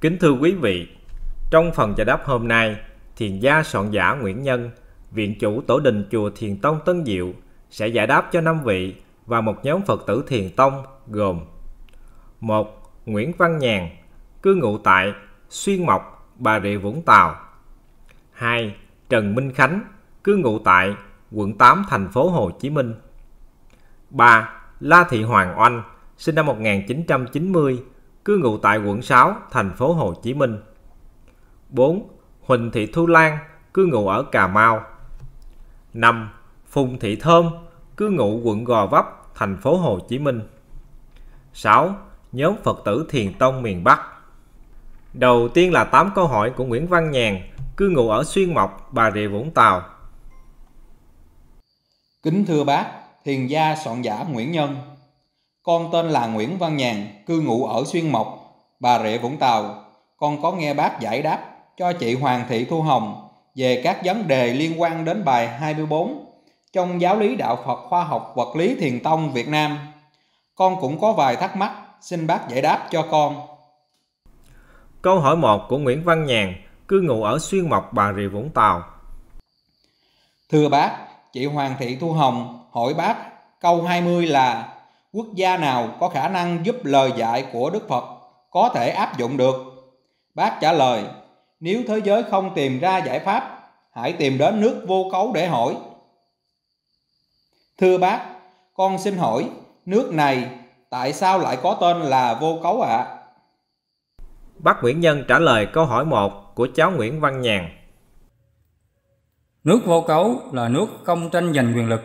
Kính thưa quý vị, trong phần giải đáp hôm nay, thiền gia soạn giả Nguyễn Nhân, viện chủ tổ đình chùa Thiền Tông Tân Diệu sẽ giải đáp cho năm vị và một nhóm Phật tử Thiền Tông gồm một Nguyễn Văn Nhàn, cư ngụ tại Xuyên Mộc, Bà Rịa Vũng Tàu. 2. Trần Minh Khánh, cư ngụ tại quận 8 thành phố Hồ Chí Minh. 3. La Thị Hoàng Oanh, sinh năm 1990, cư ngụ tại quận 6 thành phố Hồ Chí Minh. 4. Huỳnh Thị Thu Lan, cư ngụ ở Cà Mau. 5. Phùng Thị Thơm, cư ngụ quận Gò Vấp, thành phố Hồ Chí Minh. 6. Nhóm Phật tử Thiền Tông miền Bắc Đầu tiên là 8 câu hỏi của Nguyễn Văn Nhàn, cư ngụ ở Xuyên Mộc, Bà Rịa Vũng Tàu. Kính thưa bác, thiền gia soạn giả Nguyễn Nhân. Con tên là Nguyễn Văn Nhàn, cư ngụ ở Xuyên Mộc, Bà Rịa Vũng Tàu. Con có nghe bác giải đáp cho chị Hoàng Thị Thu Hồng về các vấn đề liên quan đến bài 24 trong giáo lý đạo Phật khoa học vật lý thiền tông Việt Nam. Con cũng có vài thắc mắc, xin bác giải đáp cho con. Câu hỏi 1 của Nguyễn Văn Nhàn, cư ngụ ở Xuyên Mộc, Bà Rịa Vũng Tàu. Thưa bác, chị Hoàng Thị Thu Hồng hỏi bác câu 20 là quốc gia nào có khả năng giúp lời dạy của Đức Phật có thể áp dụng được? Bác trả lời, nếu thế giới không tìm ra giải pháp, hãy tìm đến nước vô cấu để hỏi. Thưa bác, con xin hỏi, nước này tại sao lại có tên là vô cấu ạ? À? bác Nguyễn Nhân trả lời câu hỏi 1 của cháu Nguyễn Văn Nhàn. Nước vô cấu là nước không tranh giành quyền lực.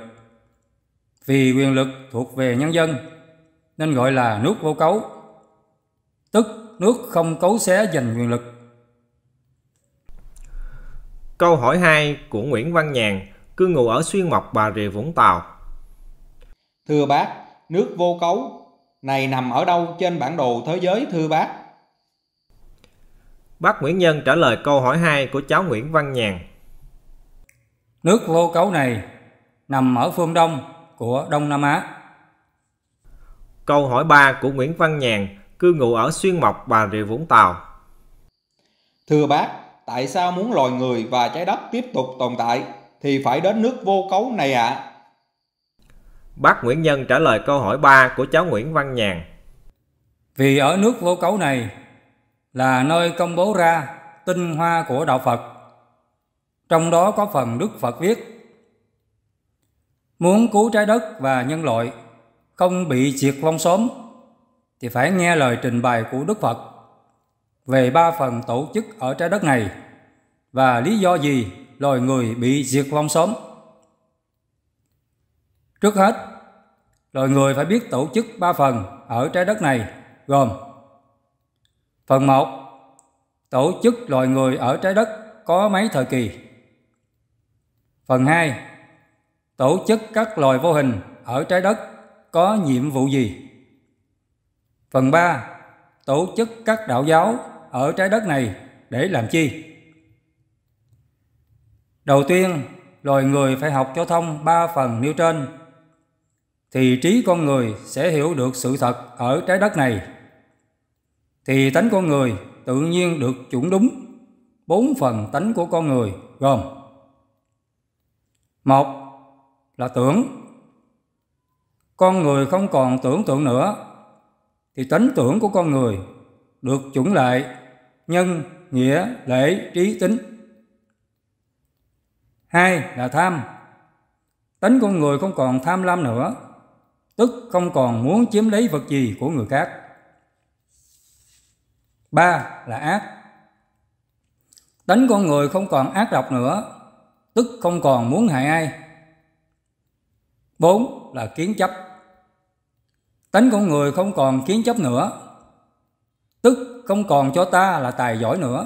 Vì quyền lực thuộc về nhân dân nên gọi là nước vô cấu. Tức nước không cấu xé giành quyền lực. Câu hỏi 2 của Nguyễn Văn Nhàn, cư ngụ ở Xuyên Mộc, Bà Rịa, Vũng Tàu. Thưa bác, nước vô cấu này nằm ở đâu trên bản đồ thế giới thưa bác? Bác Nguyễn Nhân trả lời câu hỏi 2 của cháu Nguyễn Văn Nhàn. Nước vô cấu này nằm ở phương đông của Đông Nam Á. Câu hỏi 3 của Nguyễn Văn Nhàn, cư ngụ ở Xuyên Mộc, Bà Rịa Vũng Tàu. Thưa bác, tại sao muốn loài người và trái đất tiếp tục tồn tại thì phải đến nước vô cấu này ạ? À? Bác Nguyễn Nhân trả lời câu hỏi 3 của cháu Nguyễn Văn Nhàn. Vì ở nước vô cấu này là nơi công bố ra tinh hoa của đạo Phật. Trong đó có phần Đức Phật viết: Muốn cứu trái đất và nhân loại không bị diệt vong sớm thì phải nghe lời trình bày của Đức Phật về ba phần tổ chức ở trái đất này và lý do gì loài người bị diệt vong sớm. Trước hết, loài người phải biết tổ chức ba phần ở trái đất này gồm Phần 1. Tổ chức loài người ở trái đất có mấy thời kỳ? Phần 2. Tổ chức các loài vô hình ở trái đất có nhiệm vụ gì? Phần 3. Tổ chức các đạo giáo ở trái đất này để làm chi? Đầu tiên, loài người phải học cho thông ba phần nêu trên thì trí con người sẽ hiểu được sự thật ở trái đất này thì tánh con người tự nhiên được chuẩn đúng bốn phần tánh của con người gồm một là tưởng con người không còn tưởng tượng nữa thì tánh tưởng của con người được chuẩn lại nhân nghĩa lễ trí tính hai là tham tánh con người không còn tham lam nữa tức không còn muốn chiếm lấy vật gì của người khác ba là ác tánh con người không còn ác độc nữa tức không còn muốn hại ai bốn là kiến chấp tánh con người không còn kiến chấp nữa tức không còn cho ta là tài giỏi nữa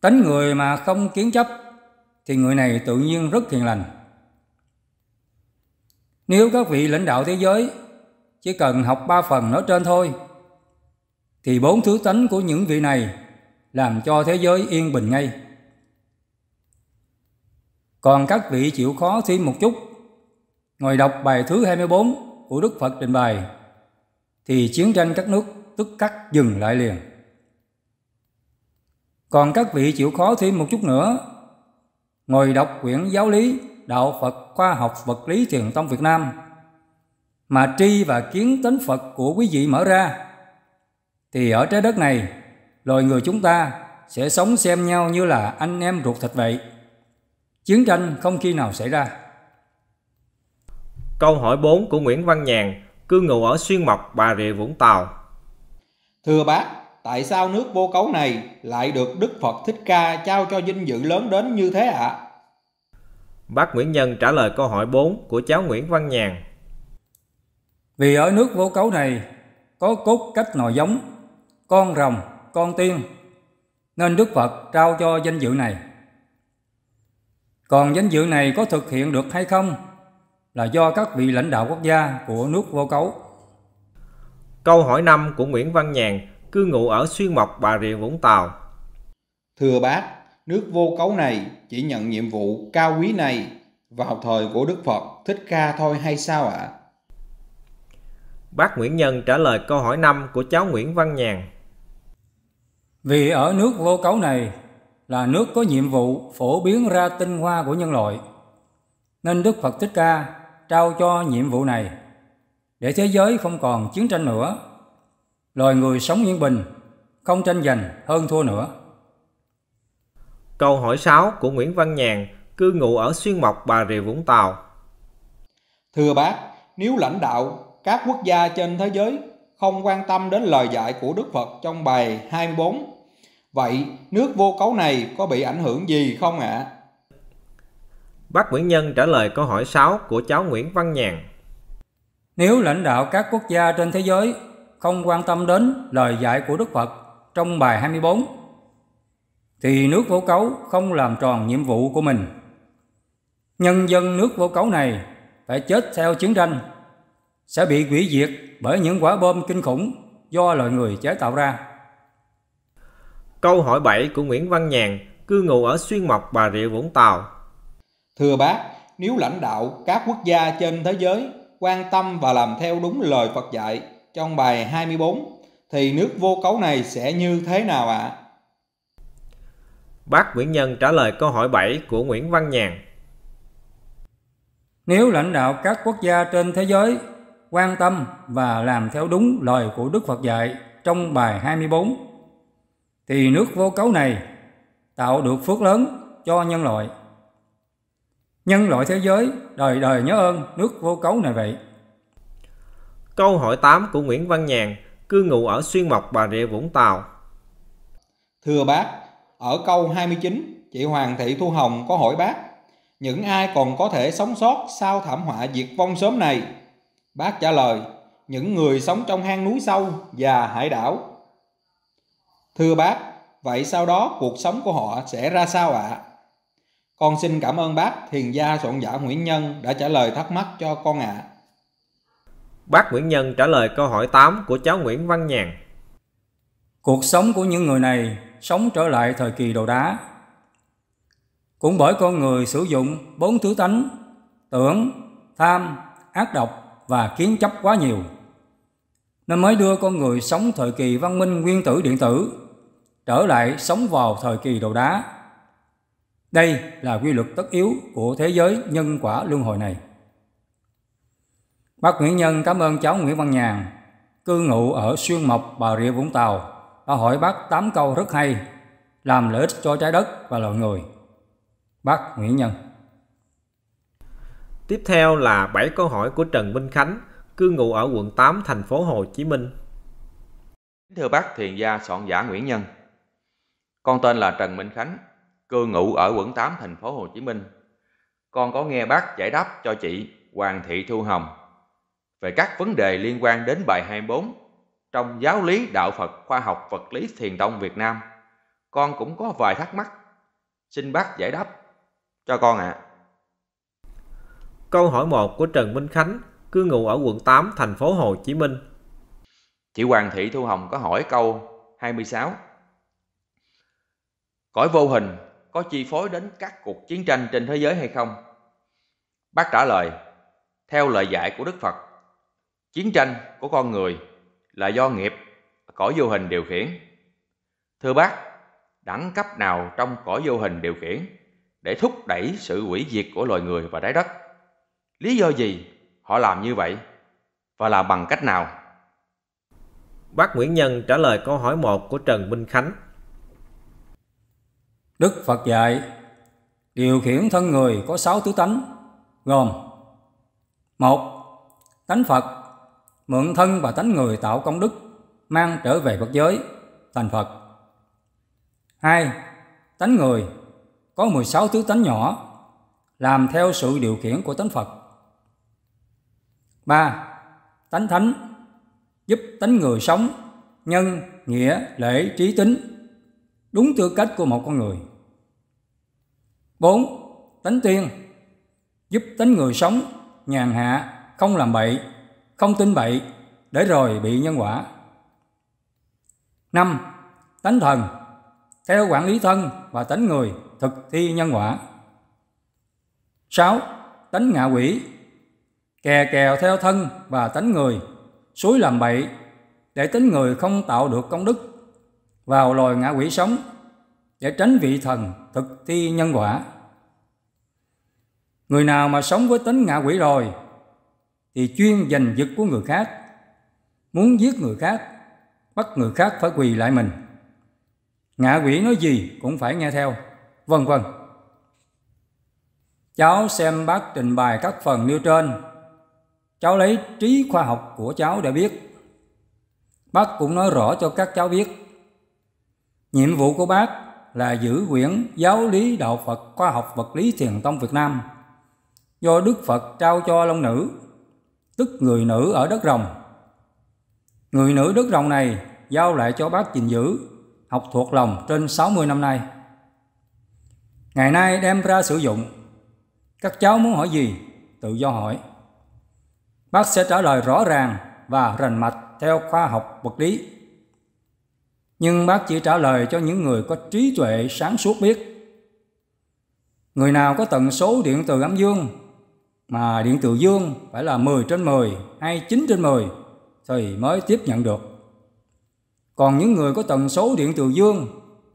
tánh người mà không kiến chấp thì người này tự nhiên rất thiền lành nếu các vị lãnh đạo thế giới chỉ cần học ba phần nói trên thôi thì bốn thứ tánh của những vị này làm cho thế giới yên bình ngay. Còn các vị chịu khó thêm một chút, ngồi đọc bài thứ 24 của Đức Phật trình bày, thì chiến tranh các nước tức khắc dừng lại liền. Còn các vị chịu khó thêm một chút nữa, ngồi đọc quyển giáo lý Đạo Phật Khoa học Vật lý Thiền Tông Việt Nam, mà tri và kiến tánh Phật của quý vị mở ra, thì ở trái đất này, loài người chúng ta sẽ sống xem nhau như là anh em ruột thịt vậy. Chiến tranh không khi nào xảy ra. Câu hỏi 4 của Nguyễn Văn Nhàn, cư ngụ ở Xuyên Mộc, Bà Rịa, Vũng Tàu. Thưa bác, tại sao nước vô cấu này lại được Đức Phật Thích Ca trao cho dinh dự lớn đến như thế ạ? À? Bác Nguyễn Nhân trả lời câu hỏi 4 của cháu Nguyễn Văn Nhàn. Vì ở nước vô cấu này có cốt cách nòi giống con rồng, con tiên, nên Đức Phật trao cho danh dự này. Còn danh dự này có thực hiện được hay không là do các vị lãnh đạo quốc gia của nước vô cấu. Câu hỏi 5 của Nguyễn Văn Nhàn, cư ngụ ở Xuyên Mộc, Bà Rịa, Vũng Tàu. Thưa bác, nước vô cấu này chỉ nhận nhiệm vụ cao quý này vào thời của Đức Phật Thích Ca thôi hay sao ạ? Bác Nguyễn Nhân trả lời câu hỏi 5 của cháu Nguyễn Văn Nhàn. Vì ở nước vô cấu này là nước có nhiệm vụ phổ biến ra tinh hoa của nhân loại. Nên Đức Phật Thích Ca trao cho nhiệm vụ này để thế giới không còn chiến tranh nữa, loài người sống yên bình, không tranh giành hơn thua nữa. Câu hỏi 6 của Nguyễn Văn Nhàn, cư ngụ ở Xuyên Mộc, Bà Rịa Vũng Tàu. Thưa bác, nếu lãnh đạo các quốc gia trên thế giới không quan tâm đến lời dạy của Đức Phật trong bài 24. Vậy nước vô cấu này có bị ảnh hưởng gì không ạ? À? Bác Nguyễn Nhân trả lời câu hỏi 6 của cháu Nguyễn Văn Nhàn. Nếu lãnh đạo các quốc gia trên thế giới không quan tâm đến lời dạy của Đức Phật trong bài 24 thì nước vô cấu không làm tròn nhiệm vụ của mình. Nhân dân nước vô cấu này phải chết theo chiến tranh sẽ bị hủy diệt bởi những quả bom kinh khủng do loài người chế tạo ra. Câu hỏi 7 của Nguyễn Văn Nhàn, cư ngụ ở Xuyên Mộc, Bà Rịa, Vũng Tàu. Thưa bác, nếu lãnh đạo các quốc gia trên thế giới quan tâm và làm theo đúng lời Phật dạy trong bài 24, thì nước vô cấu này sẽ như thế nào ạ? À? Bác Nguyễn Nhân trả lời câu hỏi 7 của Nguyễn Văn Nhàn. Nếu lãnh đạo các quốc gia trên thế giới quan tâm và làm theo đúng lời của Đức Phật dạy trong bài 24 thì nước vô cấu này tạo được phước lớn cho nhân loại. Nhân loại thế giới đời đời nhớ ơn nước vô cấu này vậy. Câu hỏi 8 của Nguyễn Văn Nhàn, cư ngụ ở Xuyên Mộc, Bà Rịa, Vũng Tàu. Thưa bác, ở câu 29, chị Hoàng Thị Thu Hồng có hỏi bác, những ai còn có thể sống sót sau thảm họa diệt vong sớm này Bác trả lời, những người sống trong hang núi sâu và hải đảo. Thưa bác, vậy sau đó cuộc sống của họ sẽ ra sao ạ? À? Con xin cảm ơn bác thiền gia soạn giả Nguyễn Nhân đã trả lời thắc mắc cho con ạ. À. Bác Nguyễn Nhân trả lời câu hỏi 8 của cháu Nguyễn Văn Nhàn. Cuộc sống của những người này sống trở lại thời kỳ đồ đá. Cũng bởi con người sử dụng bốn thứ tánh, tưởng, tham, ác độc, và kiến chấp quá nhiều. Nó mới đưa con người sống thời kỳ văn minh nguyên tử điện tử trở lại sống vào thời kỳ đồ đá. Đây là quy luật tất yếu của thế giới nhân quả luân hồi này. Bác Nguyễn Nhân cảm ơn cháu Nguyễn Văn Nhàn, cư ngụ ở Xuyên Mộc, Bà Rịa Vũng Tàu, đã hỏi bác tám câu rất hay, làm lợi ích cho trái đất và loài người. Bác Nguyễn Nhân Tiếp theo là 7 câu hỏi của Trần Minh Khánh, cư ngụ ở quận 8 thành phố Hồ Chí Minh. Thưa bác thiền gia soạn giả Nguyễn Nhân, con tên là Trần Minh Khánh, cư ngụ ở quận 8 thành phố Hồ Chí Minh. Con có nghe bác giải đáp cho chị Hoàng Thị Thu Hồng về các vấn đề liên quan đến bài 24 trong giáo lý đạo Phật khoa học vật lý thiền tông Việt Nam. Con cũng có vài thắc mắc, xin bác giải đáp cho con ạ. À. Câu hỏi 1 của Trần Minh Khánh, cư ngụ ở quận 8, thành phố Hồ Chí Minh. Chị Hoàng Thị Thu Hồng có hỏi câu 26. Cõi vô hình có chi phối đến các cuộc chiến tranh trên thế giới hay không? Bác trả lời, theo lời dạy của Đức Phật, chiến tranh của con người là do nghiệp, cõi vô hình điều khiển. Thưa bác, đẳng cấp nào trong cõi vô hình điều khiển để thúc đẩy sự hủy diệt của loài người và trái đất? lý do gì họ làm như vậy và là bằng cách nào? Bác Nguyễn Nhân trả lời câu hỏi 1 của Trần Minh Khánh. Đức Phật dạy, điều khiển thân người có 6 tứ tánh, gồm một Tánh Phật, mượn thân và tánh người tạo công đức, mang trở về Phật giới, thành Phật. hai Tánh người, có 16 tứ tánh nhỏ, làm theo sự điều khiển của tánh Phật. 3. Tánh thánh giúp tánh người sống nhân, nghĩa, lễ, trí tính đúng tư cách của một con người. 4. Tánh tiên giúp tánh người sống nhàn hạ, không làm bậy, không tin bậy để rồi bị nhân quả. 5. Tánh thần theo quản lý thân và tánh người thực thi nhân quả. 6. Tánh ngạ quỷ kè kèo theo thân và tánh người, suối làm bậy, để tính người không tạo được công đức, vào loài ngã quỷ sống, để tránh vị thần thực thi nhân quả. Người nào mà sống với tính ngạ quỷ rồi, thì chuyên giành giật của người khác, muốn giết người khác, bắt người khác phải quỳ lại mình. Ngạ quỷ nói gì cũng phải nghe theo, vân vân. Cháu xem bác trình bày các phần nêu trên Cháu lấy trí khoa học của cháu để biết. Bác cũng nói rõ cho các cháu biết. Nhiệm vụ của bác là giữ quyển Giáo lý Đạo Phật Khoa học Vật lý Thiền Tông Việt Nam do Đức Phật trao cho Long Nữ, tức người nữ ở đất rồng. Người nữ đất rồng này giao lại cho bác gìn giữ, học thuộc lòng trên 60 năm nay. Ngày nay đem ra sử dụng. Các cháu muốn hỏi gì, tự do hỏi bác sẽ trả lời rõ ràng và rành mạch theo khoa học vật lý. Nhưng bác chỉ trả lời cho những người có trí tuệ sáng suốt biết. Người nào có tần số điện từ âm dương mà điện từ dương phải là 10 trên 10 hay 9 trên 10 thì mới tiếp nhận được. Còn những người có tần số điện từ dương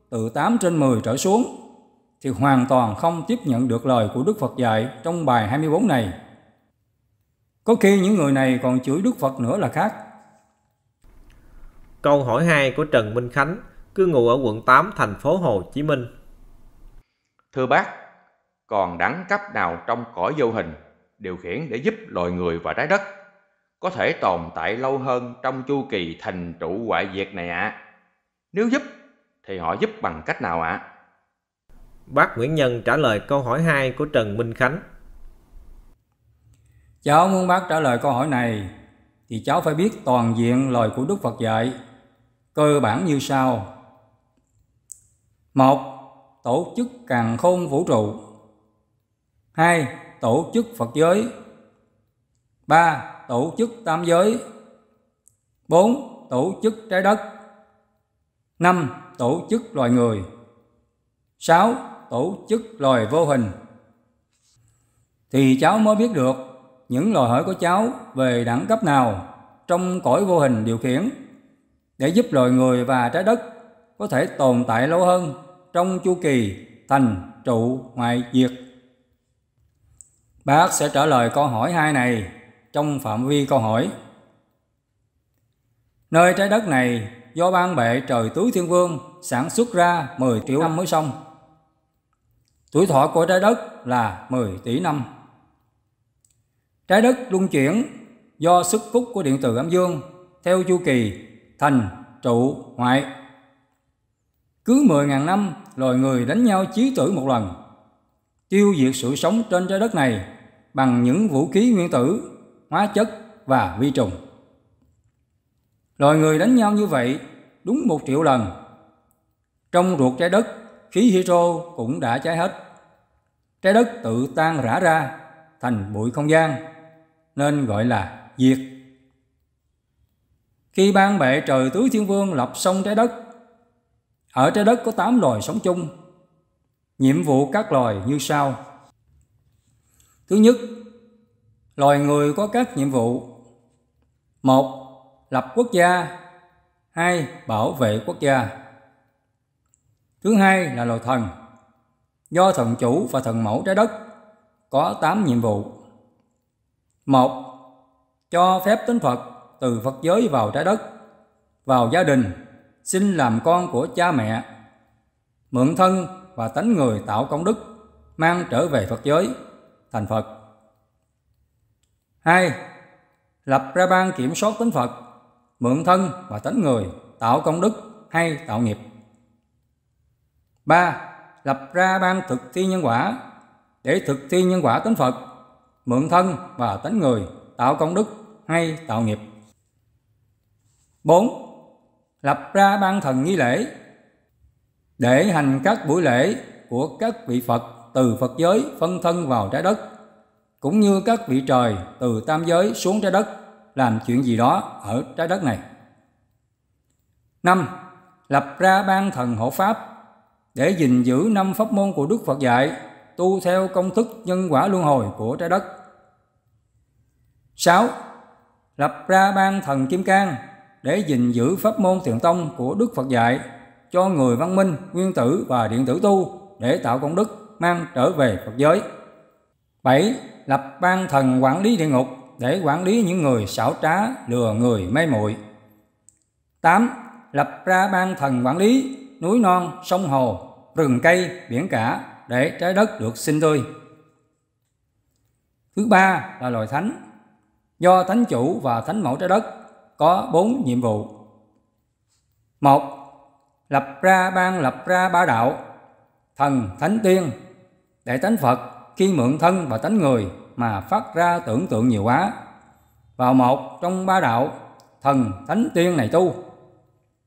từ 8 trên 10 trở xuống thì hoàn toàn không tiếp nhận được lời của Đức Phật dạy trong bài 24 này. Có khi những người này còn chửi Đức Phật nữa là khác. Câu hỏi 2 của Trần Minh Khánh, cư ngụ ở quận 8 thành phố Hồ Chí Minh. Thưa bác, còn đẳng cấp nào trong cõi vô hình điều khiển để giúp loài người và trái đất có thể tồn tại lâu hơn trong chu kỳ thành trụ ngoại diệt này ạ? À? Nếu giúp thì họ giúp bằng cách nào ạ? À? Bác Nguyễn Nhân trả lời câu hỏi 2 của Trần Minh Khánh. Cháu muốn bác trả lời câu hỏi này thì cháu phải biết toàn diện lời của Đức Phật dạy, cơ bản như sau. một Tổ chức càng khôn vũ trụ. hai Tổ chức Phật giới. ba Tổ chức tam giới. bốn Tổ chức trái đất. năm Tổ chức loài người. sáu Tổ chức loài vô hình. Thì cháu mới biết được những lời hỏi của cháu về đẳng cấp nào trong cõi vô hình điều khiển để giúp loài người và trái đất có thể tồn tại lâu hơn trong chu kỳ thành trụ ngoại diệt. Bác sẽ trả lời câu hỏi hai này trong phạm vi câu hỏi. Nơi trái đất này do ban bệ trời túi thiên vương sản xuất ra 10 triệu năm mới xong. Tuổi thọ của trái đất là 10 tỷ năm. Trái đất luân chuyển do sức hút của điện từ âm dương theo chu kỳ thành trụ ngoại. Cứ 10.000 năm, loài người đánh nhau chí tử một lần, tiêu diệt sự sống trên trái đất này bằng những vũ khí nguyên tử, hóa chất và vi trùng. Loài người đánh nhau như vậy đúng một triệu lần. Trong ruột trái đất, khí hydro cũng đã cháy hết. Trái đất tự tan rã ra thành bụi không gian nên gọi là diệt. Khi ban bệ trời tứ thiên vương lập xong trái đất, ở trái đất có tám loài sống chung. Nhiệm vụ các loài như sau. Thứ nhất, loài người có các nhiệm vụ. một Lập quốc gia. hai Bảo vệ quốc gia. Thứ hai là loài thần. Do thần chủ và thần mẫu trái đất có 8 nhiệm vụ một Cho phép tính Phật từ Phật giới vào trái đất, vào gia đình, xin làm con của cha mẹ, mượn thân và tánh người tạo công đức, mang trở về Phật giới, thành Phật. Hai Lập ra ban kiểm soát tính Phật, mượn thân và tánh người tạo công đức hay tạo nghiệp. Ba Lập ra ban thực thi nhân quả để thực thi nhân quả tính Phật mượn thân và tánh người tạo công đức hay tạo nghiệp. 4. Lập ra ban thần nghi lễ để hành các buổi lễ của các vị Phật từ Phật giới phân thân vào trái đất cũng như các vị trời từ tam giới xuống trái đất làm chuyện gì đó ở trái đất này. 5. Lập ra ban thần hộ pháp để gìn giữ năm pháp môn của Đức Phật dạy tu theo công thức nhân quả luân hồi của trái đất 6. Lập ra ban thần Kim Cang để gìn giữ pháp môn thiền tông của Đức Phật dạy cho người văn minh, nguyên tử và điện tử tu để tạo công đức mang trở về Phật giới. 7. Lập ban thần quản lý địa ngục để quản lý những người xảo trá lừa người mê muội. 8. Lập ra ban thần quản lý núi non, sông hồ, rừng cây, biển cả để trái đất được sinh tươi. Thứ ba là loài thánh do Thánh Chủ và Thánh Mẫu Trái Đất có bốn nhiệm vụ. một Lập ra ban lập ra ba đạo, thần, thánh tiên, để tánh Phật khi mượn thân và tánh người mà phát ra tưởng tượng nhiều quá. Vào một trong ba đạo, thần, thánh tiên này tu,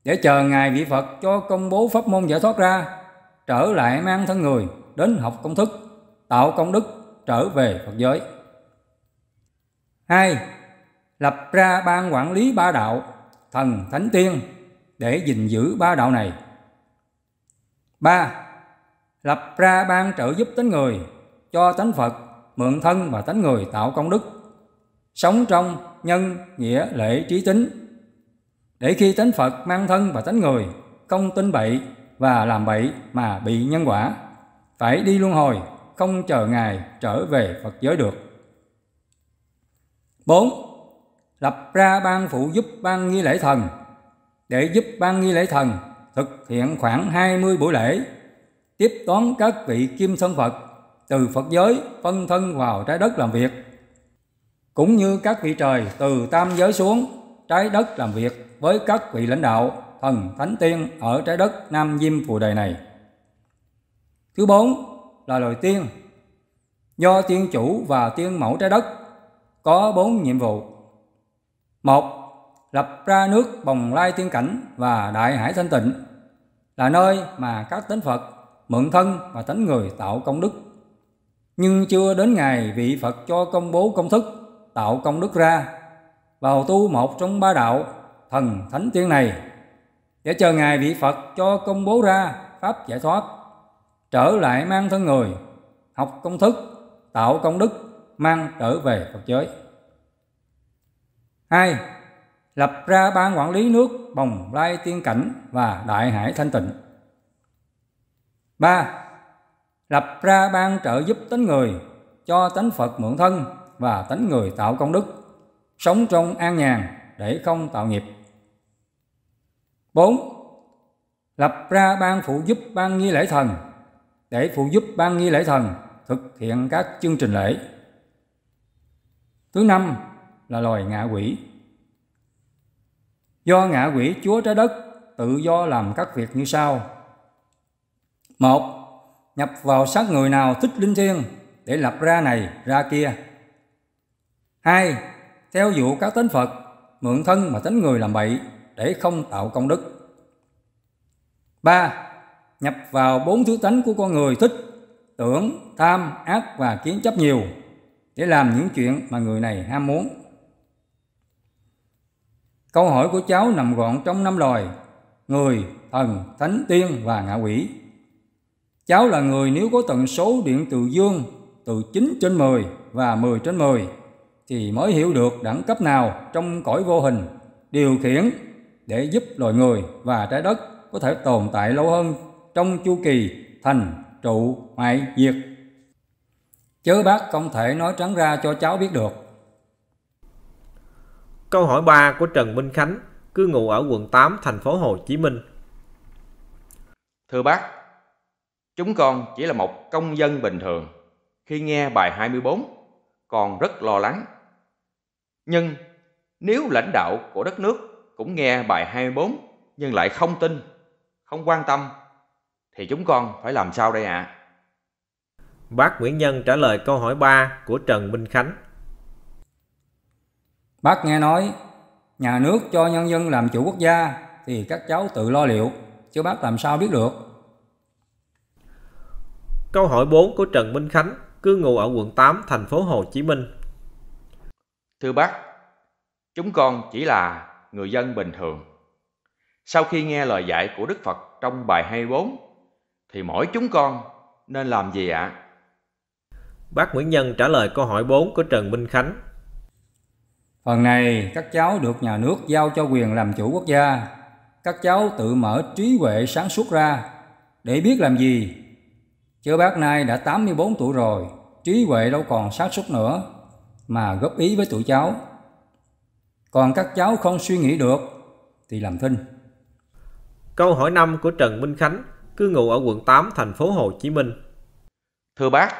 để chờ Ngài vị Phật cho công bố pháp môn giải thoát ra, trở lại mang thân người đến học công thức, tạo công đức, trở về Phật giới hai Lập ra ban quản lý ba đạo, thần thánh tiên để gìn giữ ba đạo này. ba Lập ra ban trợ giúp tánh người, cho tánh Phật, mượn thân và tánh người tạo công đức, sống trong nhân, nghĩa, lễ, trí tính. Để khi tánh Phật mang thân và tánh người, không tin bậy và làm bậy mà bị nhân quả, phải đi luân hồi, không chờ ngài trở về Phật giới được. 4. Lập ra ban phụ giúp ban nghi lễ thần để giúp ban nghi lễ thần thực hiện khoảng 20 buổi lễ, tiếp toán các vị kim thân Phật từ Phật giới phân thân vào trái đất làm việc, cũng như các vị trời từ tam giới xuống trái đất làm việc với các vị lãnh đạo thần thánh tiên ở trái đất Nam Diêm Phù Đề này. Thứ bốn là lời tiên. Do tiên chủ và tiên mẫu trái đất có bốn nhiệm vụ. một Lập ra nước Bồng Lai Tiên Cảnh và Đại Hải Thanh Tịnh là nơi mà các tánh Phật mượn thân và tánh người tạo công đức. Nhưng chưa đến ngày vị Phật cho công bố công thức tạo công đức ra vào tu một trong ba đạo thần thánh tiên này để chờ ngày vị Phật cho công bố ra pháp giải thoát trở lại mang thân người học công thức tạo công đức mang trở về Phật giới. Hai, Lập ra ban quản lý nước Bồng Lai Tiên Cảnh và Đại Hải Thanh Tịnh. Ba, Lập ra ban trợ giúp tánh người, cho tánh Phật mượn thân và tánh người tạo công đức, sống trong an nhàn để không tạo nghiệp. Bốn, Lập ra ban phụ giúp ban nghi lễ thần để phụ giúp ban nghi lễ thần thực hiện các chương trình lễ. Thứ năm là loài ngạ quỷ. Do ngạ quỷ chúa trái đất tự do làm các việc như sau. Một, nhập vào xác người nào thích linh thiêng để lập ra này ra kia. Hai, theo dụ các tánh Phật, mượn thân mà tánh người làm bậy để không tạo công đức. Ba, nhập vào bốn thứ tánh của con người thích, tưởng, tham, ác và kiến chấp nhiều để làm những chuyện mà người này ham muốn. Câu hỏi của cháu nằm gọn trong năm loài, người, thần, thánh, tiên và ngạ quỷ. Cháu là người nếu có tận số điện từ dương từ 9 trên 10 và 10 trên 10 thì mới hiểu được đẳng cấp nào trong cõi vô hình điều khiển để giúp loài người và trái đất có thể tồn tại lâu hơn trong chu kỳ thành trụ hoại diệt chứ bác không thể nói trắng ra cho cháu biết được. Câu hỏi 3 của Trần Minh Khánh, cư ngụ ở quận 8, thành phố Hồ Chí Minh. Thưa bác, chúng con chỉ là một công dân bình thường. Khi nghe bài 24, còn rất lo lắng. Nhưng nếu lãnh đạo của đất nước cũng nghe bài 24 nhưng lại không tin, không quan tâm, thì chúng con phải làm sao đây ạ? À? Bác Nguyễn Nhân trả lời câu hỏi 3 của Trần Minh Khánh. Bác nghe nói, nhà nước cho nhân dân làm chủ quốc gia thì các cháu tự lo liệu, chứ bác làm sao biết được. Câu hỏi 4 của Trần Minh Khánh, cư ngụ ở quận 8, thành phố Hồ Chí Minh. Thưa bác, chúng con chỉ là người dân bình thường. Sau khi nghe lời dạy của Đức Phật trong bài 24, thì mỗi chúng con nên làm gì ạ? À? Bác Nguyễn Nhân trả lời câu hỏi 4 của Trần Minh Khánh. Phần này các cháu được nhà nước giao cho quyền làm chủ quốc gia. Các cháu tự mở trí huệ sáng suốt ra để biết làm gì. Chứ bác nay đã 84 tuổi rồi, trí huệ đâu còn sáng suốt nữa mà góp ý với tụi cháu. Còn các cháu không suy nghĩ được thì làm thinh. Câu hỏi 5 của Trần Minh Khánh, cư ngụ ở quận 8 thành phố Hồ Chí Minh. Thưa bác,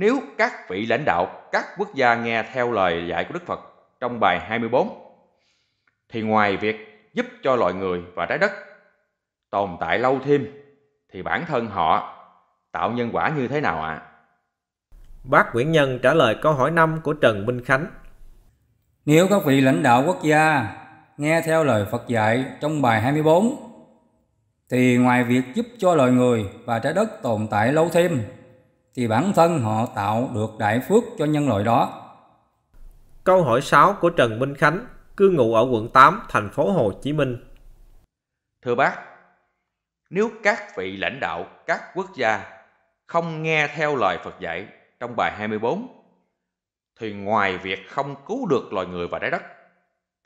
nếu các vị lãnh đạo các quốc gia nghe theo lời dạy của Đức Phật trong bài 24 thì ngoài việc giúp cho loài người và trái đất tồn tại lâu thêm thì bản thân họ tạo nhân quả như thế nào ạ? À? Bác Nguyễn Nhân trả lời câu hỏi 5 của Trần Minh Khánh. Nếu các vị lãnh đạo quốc gia nghe theo lời Phật dạy trong bài 24 thì ngoài việc giúp cho loài người và trái đất tồn tại lâu thêm thì bản thân họ tạo được đại phước cho nhân loại đó. Câu hỏi 6 của Trần Minh Khánh, cư ngụ ở quận 8, thành phố Hồ Chí Minh. Thưa bác, nếu các vị lãnh đạo các quốc gia không nghe theo lời Phật dạy trong bài 24 thì ngoài việc không cứu được loài người và trái đất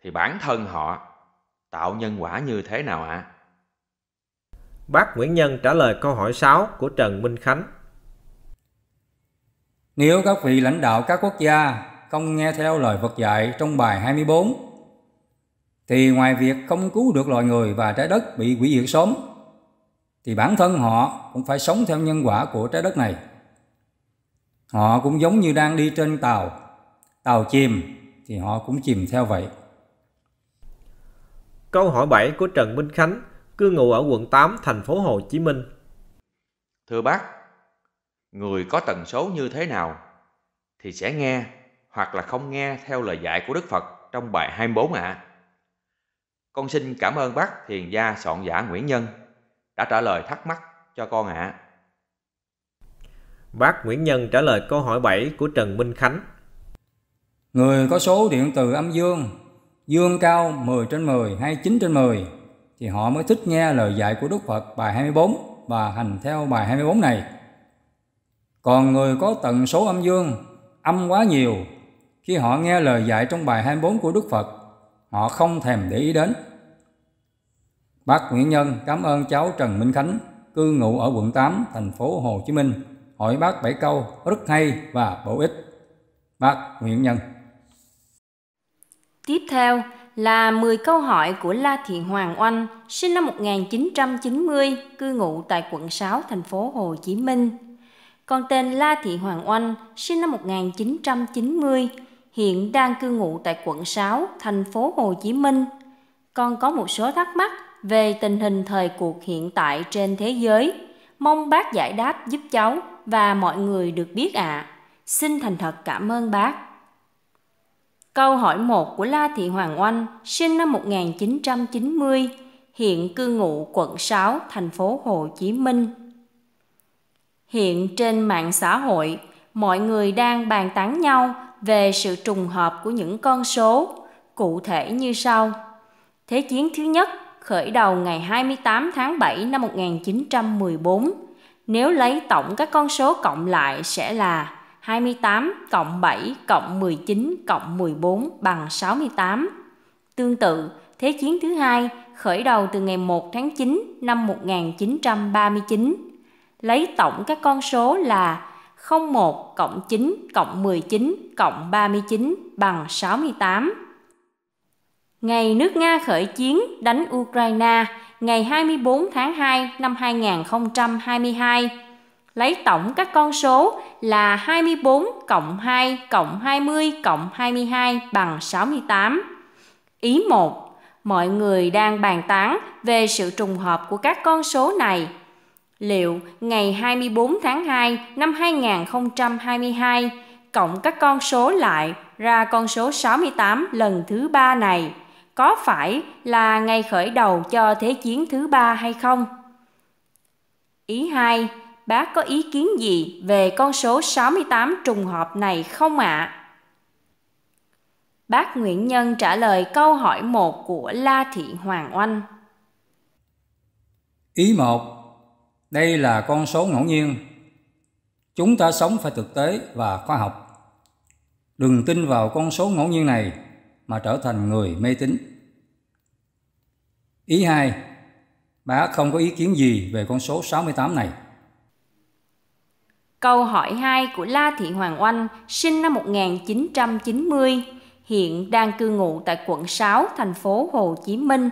thì bản thân họ tạo nhân quả như thế nào ạ? À? Bác Nguyễn Nhân trả lời câu hỏi 6 của Trần Minh Khánh. Nếu các vị lãnh đạo các quốc gia không nghe theo lời Phật dạy trong bài 24, thì ngoài việc không cứu được loài người và trái đất bị hủy diệt sớm, thì bản thân họ cũng phải sống theo nhân quả của trái đất này. Họ cũng giống như đang đi trên tàu, tàu chìm thì họ cũng chìm theo vậy. Câu hỏi 7 của Trần Minh Khánh, cư ngụ ở quận 8, thành phố Hồ Chí Minh. Thưa bác, người có tần số như thế nào thì sẽ nghe hoặc là không nghe theo lời dạy của Đức Phật trong bài 24 ạ. À. Con xin cảm ơn bác thiền gia soạn giả Nguyễn Nhân đã trả lời thắc mắc cho con ạ. À. Bác Nguyễn Nhân trả lời câu hỏi 7 của Trần Minh Khánh. Người có số điện từ âm dương, dương cao 10 trên 10 hay 9 trên 10 thì họ mới thích nghe lời dạy của Đức Phật bài 24 và hành theo bài 24 này. Còn người có tần số âm dương, âm quá nhiều, khi họ nghe lời dạy trong bài 24 của Đức Phật, họ không thèm để ý đến. Bác Nguyễn Nhân cảm ơn cháu Trần Minh Khánh, cư ngụ ở quận 8, thành phố Hồ Chí Minh, hỏi bác bảy câu rất hay và bổ ích. Bác Nguyễn Nhân Tiếp theo là 10 câu hỏi của La Thị Hoàng Oanh, sinh năm 1990, cư ngụ tại quận 6, thành phố Hồ Chí Minh. Còn tên La Thị Hoàng Oanh, sinh năm 1990, hiện đang cư ngụ tại quận 6, thành phố Hồ Chí Minh. Con có một số thắc mắc về tình hình thời cuộc hiện tại trên thế giới. Mong bác giải đáp giúp cháu và mọi người được biết ạ. À. Xin thành thật cảm ơn bác. Câu hỏi 1 của La Thị Hoàng Oanh, sinh năm 1990, hiện cư ngụ quận 6, thành phố Hồ Chí Minh hiện trên mạng xã hội mọi người đang bàn tán nhau về sự trùng hợp của những con số cụ thể như sau. Thế chiến thứ nhất khởi đầu ngày 28 tháng 7 năm 1914. Nếu lấy tổng các con số cộng lại sẽ là 28 cộng 7 cộng 19 cộng 14 bằng 68. Tương tự, Thế chiến thứ hai khởi đầu từ ngày 1 tháng 9 năm 1939 lấy tổng các con số là 01 cộng 9 cộng 19 cộng 39 bằng 68. Ngày nước Nga khởi chiến đánh Ukraine ngày 24 tháng 2 năm 2022. Lấy tổng các con số là 24 cộng 2 cộng 20 cộng 22 bằng 68. Ý 1. Mọi người đang bàn tán về sự trùng hợp của các con số này liệu ngày 24 tháng 2 năm 2022 cộng các con số lại ra con số 68 lần thứ ba này có phải là ngày khởi đầu cho Thế chiến thứ ba hay không? Ý 2. Bác có ý kiến gì về con số 68 trùng hợp này không ạ? À? Bác Nguyễn Nhân trả lời câu hỏi 1 của La Thị Hoàng Oanh. Ý 1. Đây là con số ngẫu nhiên. Chúng ta sống phải thực tế và khoa học. Đừng tin vào con số ngẫu nhiên này mà trở thành người mê tín. Ý hai Bà không có ý kiến gì về con số 68 này. Câu hỏi 2 của La Thị Hoàng Oanh sinh năm 1990, hiện đang cư ngụ tại quận 6, thành phố Hồ Chí Minh.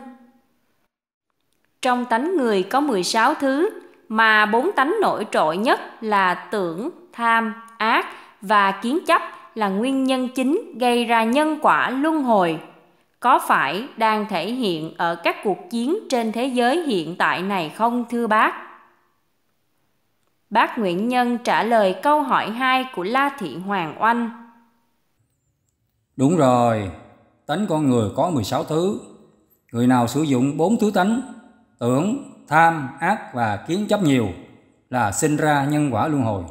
Trong tánh người có 16 thứ mà bốn tánh nổi trội nhất là tưởng, tham, ác và kiến chấp là nguyên nhân chính gây ra nhân quả luân hồi có phải đang thể hiện ở các cuộc chiến trên thế giới hiện tại này không thưa bác? Bác Nguyễn Nhân trả lời câu hỏi 2 của La Thị Hoàng Oanh. Đúng rồi, tánh con người có 16 thứ. Người nào sử dụng bốn thứ tánh, tưởng, tham, ác và kiến chấp nhiều là sinh ra nhân quả luân hồi.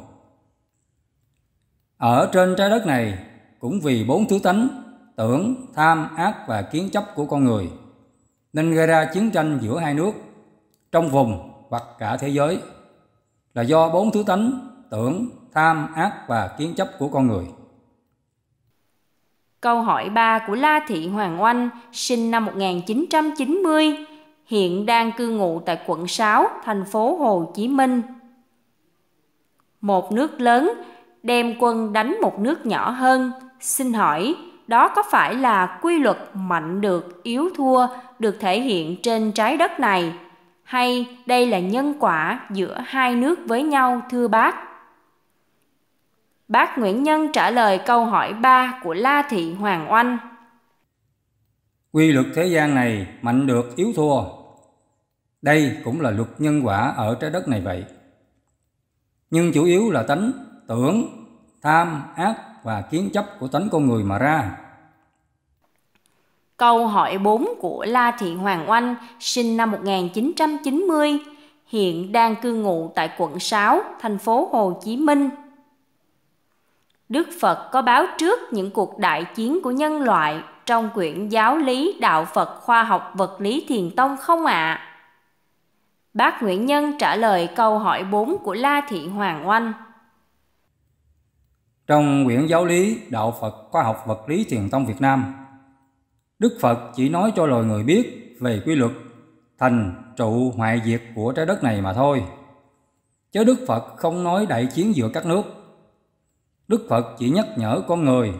Ở trên trái đất này cũng vì bốn thứ tánh, tưởng, tham, ác và kiến chấp của con người nên gây ra chiến tranh giữa hai nước, trong vùng hoặc cả thế giới là do bốn thứ tánh, tưởng, tham, ác và kiến chấp của con người. Câu hỏi 3 của La Thị Hoàng Oanh, sinh năm 1990, hiện đang cư ngụ tại quận 6, thành phố Hồ Chí Minh. Một nước lớn đem quân đánh một nước nhỏ hơn, xin hỏi đó có phải là quy luật mạnh được yếu thua được thể hiện trên trái đất này hay đây là nhân quả giữa hai nước với nhau thưa bác? Bác Nguyễn Nhân trả lời câu hỏi 3 của La Thị Hoàng Oanh. Quy luật thế gian này mạnh được yếu thua đây cũng là luật nhân quả ở trái đất này vậy. Nhưng chủ yếu là tánh, tưởng, tham, ác và kiến chấp của tánh con người mà ra. Câu hỏi 4 của La Thị Hoàng Oanh, sinh năm 1990, hiện đang cư ngụ tại quận 6, thành phố Hồ Chí Minh. Đức Phật có báo trước những cuộc đại chiến của nhân loại trong quyển Giáo lý Đạo Phật Khoa học Vật lý Thiền Tông không ạ? À? Bác Nguyễn Nhân trả lời câu hỏi 4 của La Thị Hoàng Oanh. Trong quyển giáo lý Đạo Phật Khoa học Vật lý Thiền tông Việt Nam, Đức Phật chỉ nói cho loài người biết về quy luật thành trụ hoại diệt của trái đất này mà thôi. Chứ Đức Phật không nói đại chiến giữa các nước. Đức Phật chỉ nhắc nhở con người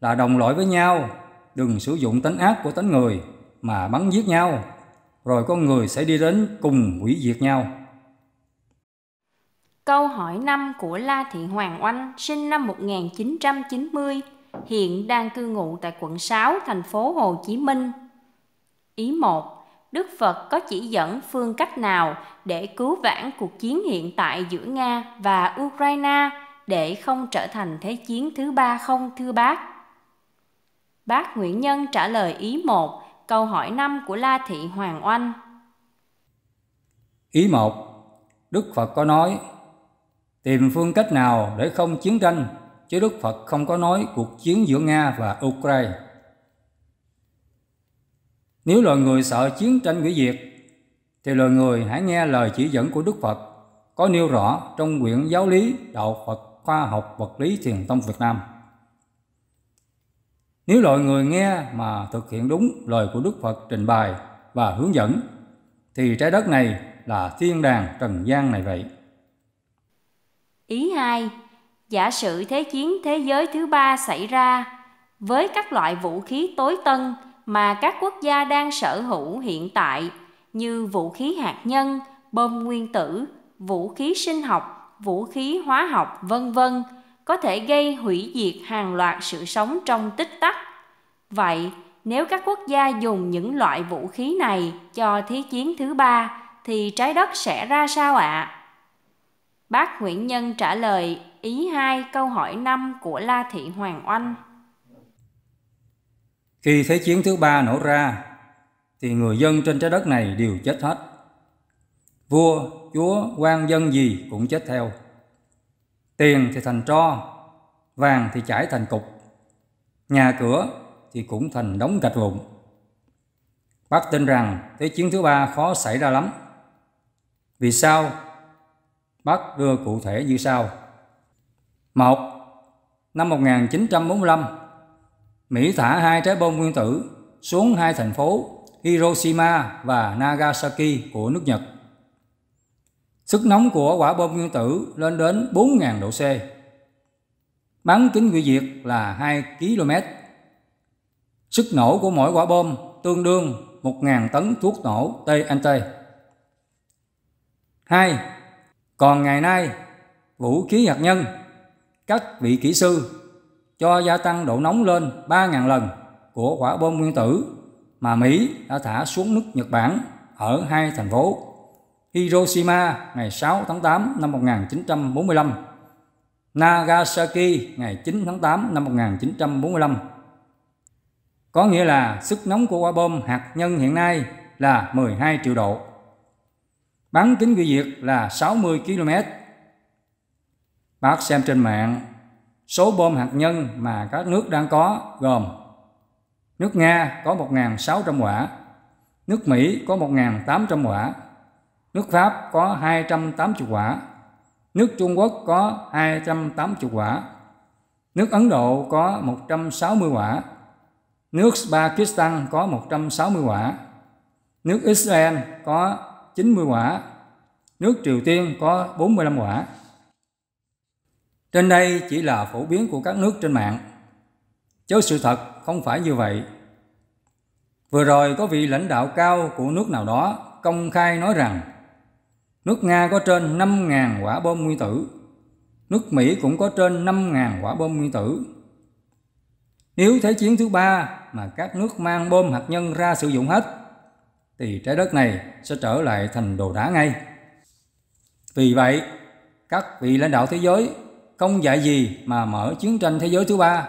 là đồng loại với nhau, đừng sử dụng tính ác của tính người mà bắn giết nhau rồi con người sẽ đi đến cùng hủy diệt nhau. Câu hỏi 5 của La Thị Hoàng Oanh sinh năm 1990, hiện đang cư ngụ tại quận 6, thành phố Hồ Chí Minh. Ý 1. Đức Phật có chỉ dẫn phương cách nào để cứu vãn cuộc chiến hiện tại giữa Nga và Ukraine để không trở thành thế chiến thứ ba không thưa bác? Bác Nguyễn Nhân trả lời ý 1 Câu hỏi 5 của La Thị Hoàng Oanh Ý 1. Đức Phật có nói Tìm phương cách nào để không chiến tranh Chứ Đức Phật không có nói cuộc chiến giữa Nga và Ukraine Nếu loài người sợ chiến tranh hủy diệt Thì loài người hãy nghe lời chỉ dẫn của Đức Phật Có nêu rõ trong quyển giáo lý Đạo Phật Khoa học Vật lý Thiền Tông Việt Nam nếu loại người nghe mà thực hiện đúng lời của Đức Phật trình bày và hướng dẫn, thì trái đất này là thiên đàng trần gian này vậy. Ý hai Giả sử thế chiến thế giới thứ ba xảy ra, với các loại vũ khí tối tân mà các quốc gia đang sở hữu hiện tại như vũ khí hạt nhân, bom nguyên tử, vũ khí sinh học, vũ khí hóa học, vân vân có thể gây hủy diệt hàng loạt sự sống trong tích tắc. Vậy, nếu các quốc gia dùng những loại vũ khí này cho Thế chiến thứ ba, thì trái đất sẽ ra sao ạ? À? Bác Nguyễn Nhân trả lời ý 2 câu hỏi 5 của La Thị Hoàng Oanh. Khi Thế chiến thứ ba nổ ra, thì người dân trên trái đất này đều chết hết. Vua, chúa, quan dân gì cũng chết theo tiền thì thành tro, vàng thì chảy thành cục, nhà cửa thì cũng thành đống gạch vụn. Bác tin rằng Thế chiến thứ ba khó xảy ra lắm. Vì sao? Bác đưa cụ thể như sau. một Năm 1945, Mỹ thả hai trái bom nguyên tử xuống hai thành phố Hiroshima và Nagasaki của nước Nhật Sức nóng của quả bom nguyên tử lên đến 4.000 độ C. Bắn kính hủy diệt là 2 km. Sức nổ của mỗi quả bom tương đương 1.000 tấn thuốc nổ TNT. 2. Còn ngày nay, vũ khí hạt nhân, các vị kỹ sư cho gia tăng độ nóng lên 3.000 lần của quả bom nguyên tử mà Mỹ đã thả xuống nước Nhật Bản ở hai thành phố Hiroshima ngày 6 tháng 8 năm 1945, Nagasaki ngày 9 tháng 8 năm 1945. Có nghĩa là sức nóng của quả bom hạt nhân hiện nay là 12 triệu độ. bán kính hủy diệt là 60 km. Bác xem trên mạng, số bom hạt nhân mà các nước đang có gồm nước Nga có 1.600 quả, nước Mỹ có 1.800 quả, nước Pháp có 280 quả, nước Trung Quốc có 280 quả, nước Ấn Độ có 160 quả, nước Pakistan có 160 quả, nước Israel có 90 quả, nước Triều Tiên có 45 quả. Trên đây chỉ là phổ biến của các nước trên mạng, chớ sự thật không phải như vậy. Vừa rồi có vị lãnh đạo cao của nước nào đó công khai nói rằng Nước Nga có trên 5.000 quả bom nguyên tử. Nước Mỹ cũng có trên 5.000 quả bom nguyên tử. Nếu Thế chiến thứ ba mà các nước mang bom hạt nhân ra sử dụng hết, thì trái đất này sẽ trở lại thành đồ đá ngay. Vì vậy, các vị lãnh đạo thế giới không dạy gì mà mở chiến tranh thế giới thứ ba,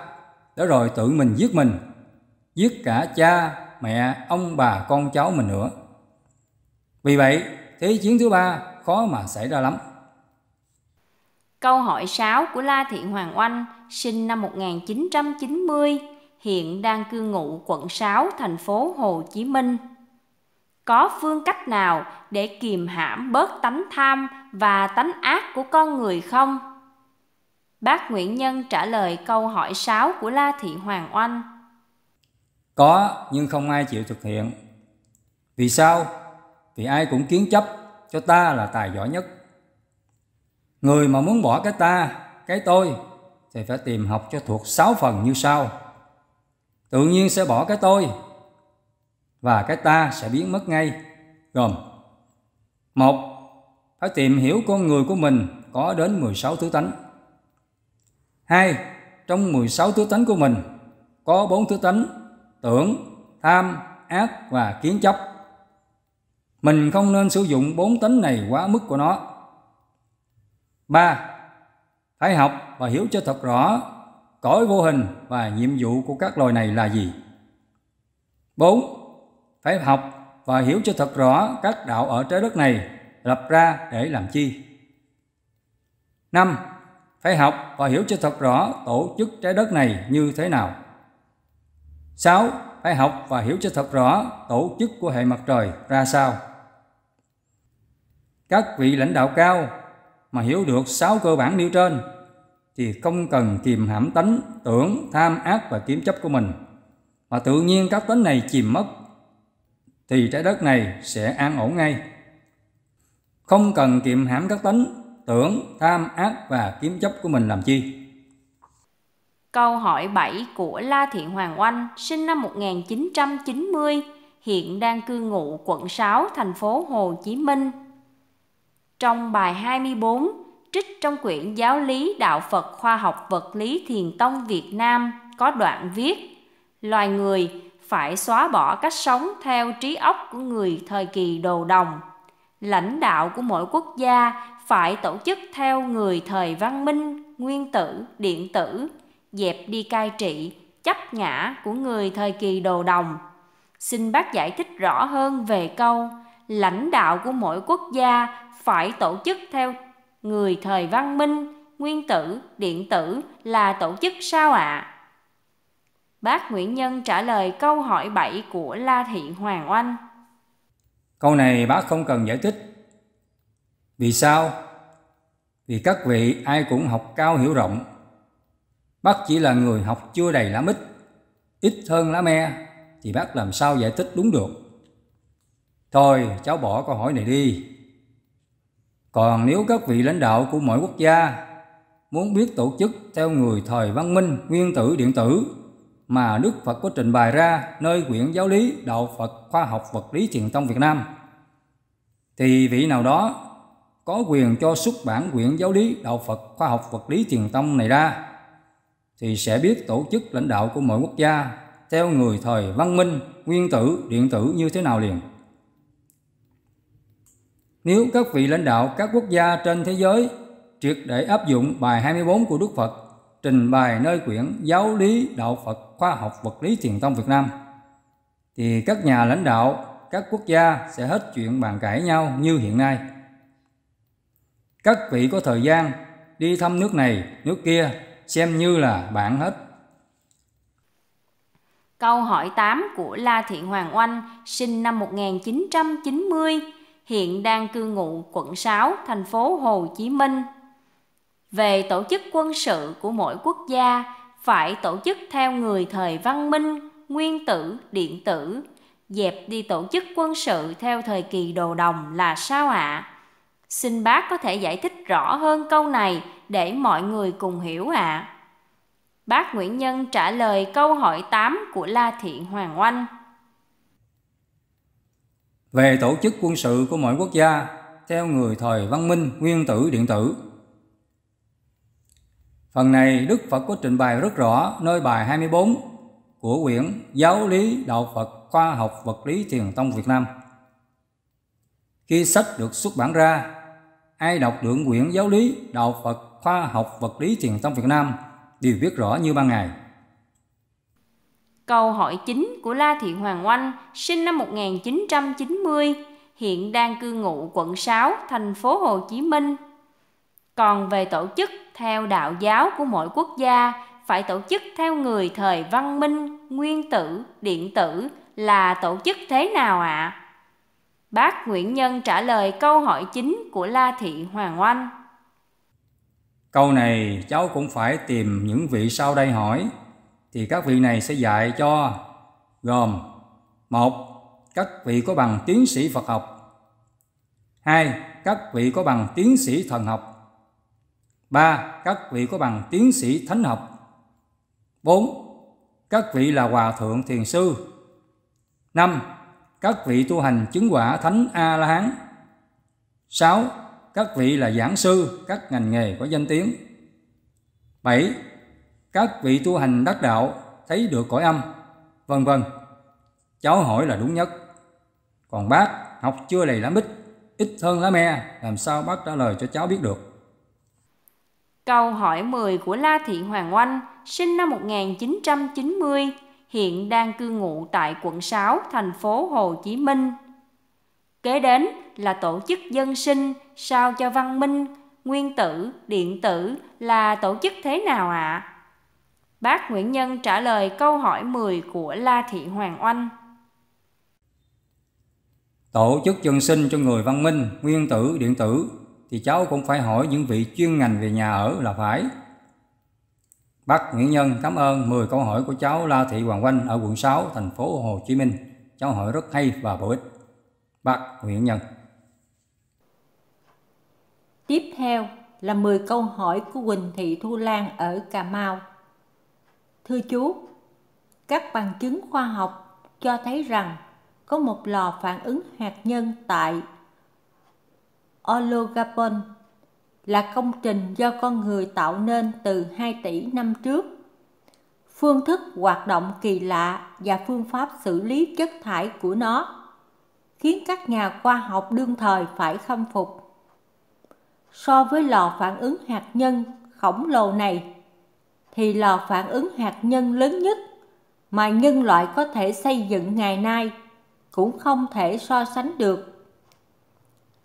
để rồi tự mình giết mình, giết cả cha, mẹ, ông bà, con cháu mình nữa. Vì vậy, Thế chiến thứ ba khó mà xảy ra lắm. Câu hỏi 6 của La Thị Hoàng Oanh, sinh năm 1990, hiện đang cư ngụ quận 6, thành phố Hồ Chí Minh. Có phương cách nào để kiềm hãm bớt tánh tham và tánh ác của con người không? Bác Nguyễn Nhân trả lời câu hỏi 6 của La Thị Hoàng Oanh. Có, nhưng không ai chịu thực hiện. Vì sao? thì ai cũng kiến chấp cho ta là tài giỏi nhất. Người mà muốn bỏ cái ta, cái tôi thì phải tìm học cho thuộc sáu phần như sau. Tự nhiên sẽ bỏ cái tôi và cái ta sẽ biến mất ngay, gồm một Phải tìm hiểu con người của mình có đến 16 thứ tánh. hai Trong 16 thứ tánh của mình có bốn thứ tánh tưởng, tham, ác và kiến chấp mình không nên sử dụng bốn tính này quá mức của nó. ba Phải học và hiểu cho thật rõ cõi vô hình và nhiệm vụ của các loài này là gì. bốn Phải học và hiểu cho thật rõ các đạo ở trái đất này lập ra để làm chi. năm Phải học và hiểu cho thật rõ tổ chức trái đất này như thế nào. sáu Phải học và hiểu cho thật rõ tổ chức của hệ mặt trời ra sao các vị lãnh đạo cao mà hiểu được sáu cơ bản nêu trên thì không cần kìm hãm tánh tưởng tham ác và kiếm chấp của mình mà tự nhiên các tánh này chìm mất thì trái đất này sẽ an ổn ngay không cần kiềm hãm các tánh tưởng tham ác và kiếm chấp của mình làm chi Câu hỏi 7 của La Thiện Hoàng Oanh, sinh năm 1990, hiện đang cư ngụ quận 6, thành phố Hồ Chí Minh, trong bài 24, trích trong quyển Giáo lý Đạo Phật Khoa học Vật lý Thiền Tông Việt Nam có đoạn viết Loài người phải xóa bỏ cách sống theo trí óc của người thời kỳ đồ đồng. Lãnh đạo của mỗi quốc gia phải tổ chức theo người thời văn minh, nguyên tử, điện tử, dẹp đi cai trị, chấp ngã của người thời kỳ đồ đồng. Xin bác giải thích rõ hơn về câu lãnh đạo của mỗi quốc gia phải tổ chức theo người thời văn minh, nguyên tử, điện tử là tổ chức sao ạ? À? Bác Nguyễn Nhân trả lời câu hỏi 7 của La Thị Hoàng Oanh. Câu này bác không cần giải thích. Vì sao? Vì các vị ai cũng học cao hiểu rộng. Bác chỉ là người học chưa đầy lá mít, ít hơn lá me, thì bác làm sao giải thích đúng được. Thôi cháu bỏ câu hỏi này đi. Còn nếu các vị lãnh đạo của mỗi quốc gia muốn biết tổ chức theo người thời văn minh nguyên tử điện tử mà Đức Phật có trình bày ra nơi quyển giáo lý Đạo Phật Khoa học Vật lý Truyền tông Việt Nam thì vị nào đó có quyền cho xuất bản quyển giáo lý Đạo Phật Khoa học Vật lý Truyền tông này ra thì sẽ biết tổ chức lãnh đạo của mỗi quốc gia theo người thời văn minh nguyên tử điện tử như thế nào liền nếu các vị lãnh đạo các quốc gia trên thế giới triệt để áp dụng bài 24 của Đức Phật trình bày nơi quyển Giáo lý Đạo Phật Khoa học Vật lý Thiền tông Việt Nam thì các nhà lãnh đạo các quốc gia sẽ hết chuyện bàn cãi nhau như hiện nay. Các vị có thời gian đi thăm nước này, nước kia xem như là bạn hết. Câu hỏi 8 của La Thị Hoàng Oanh sinh năm 1990 hiện đang cư ngụ quận 6, thành phố Hồ Chí Minh. Về tổ chức quân sự của mỗi quốc gia phải tổ chức theo người thời văn minh, nguyên tử, điện tử, dẹp đi tổ chức quân sự theo thời kỳ đồ đồng là sao ạ? À? Xin bác có thể giải thích rõ hơn câu này để mọi người cùng hiểu ạ. À. Bác Nguyễn Nhân trả lời câu hỏi 8 của La Thiện Hoàng Oanh về tổ chức quân sự của mọi quốc gia theo người thời văn minh nguyên tử điện tử. Phần này Đức Phật có trình bày rất rõ nơi bài 24 của quyển Giáo lý Đạo Phật Khoa học Vật lý Thiền tông Việt Nam. Khi sách được xuất bản ra, ai đọc được quyển Giáo lý Đạo Phật Khoa học Vật lý Thiền tông Việt Nam đều biết rõ như ban ngày. Câu hỏi chính của La Thị Hoàng Oanh, sinh năm 1990, hiện đang cư ngụ quận 6, thành phố Hồ Chí Minh. Còn về tổ chức theo đạo giáo của mỗi quốc gia phải tổ chức theo người thời văn minh, nguyên tử, điện tử là tổ chức thế nào ạ? À? Bác Nguyễn Nhân trả lời câu hỏi chính của La Thị Hoàng Oanh. Câu này cháu cũng phải tìm những vị sau đây hỏi thì các vị này sẽ dạy cho gồm một các vị có bằng tiến sĩ Phật học hai các vị có bằng tiến sĩ thần học ba Các vị có bằng tiến sĩ thánh học bốn Các vị là hòa thượng thiền sư năm Các vị tu hành chứng quả thánh A-la-hán sáu Các vị là giảng sư các ngành nghề có danh tiếng bảy các vị tu hành đắc đạo thấy được cõi âm, vân vân. Cháu hỏi là đúng nhất. Còn bác học chưa đầy lá mít, ít hơn lá me, làm sao bác trả lời cho cháu biết được? Câu hỏi 10 của La Thị Hoàng Oanh, sinh năm 1990, hiện đang cư ngụ tại quận 6, thành phố Hồ Chí Minh. Kế đến là tổ chức dân sinh sao cho văn minh, nguyên tử, điện tử là tổ chức thế nào ạ? À? Bác Nguyễn Nhân trả lời câu hỏi 10 của La Thị Hoàng Oanh. Tổ chức trường sinh cho người văn minh, nguyên tử, điện tử thì cháu cũng phải hỏi những vị chuyên ngành về nhà ở là phải. Bác Nguyễn Nhân cảm ơn 10 câu hỏi của cháu La Thị Hoàng Oanh ở quận 6, thành phố Hồ Chí Minh. Cháu hỏi rất hay và bổ ích. Bác Nguyễn Nhân. Tiếp theo là 10 câu hỏi của Quỳnh Thị Thu Lan ở Cà Mau. Thưa chú, các bằng chứng khoa học cho thấy rằng có một lò phản ứng hạt nhân tại Ologapon là công trình do con người tạo nên từ 2 tỷ năm trước. Phương thức hoạt động kỳ lạ và phương pháp xử lý chất thải của nó khiến các nhà khoa học đương thời phải khâm phục. So với lò phản ứng hạt nhân khổng lồ này, thì lò phản ứng hạt nhân lớn nhất mà nhân loại có thể xây dựng ngày nay cũng không thể so sánh được.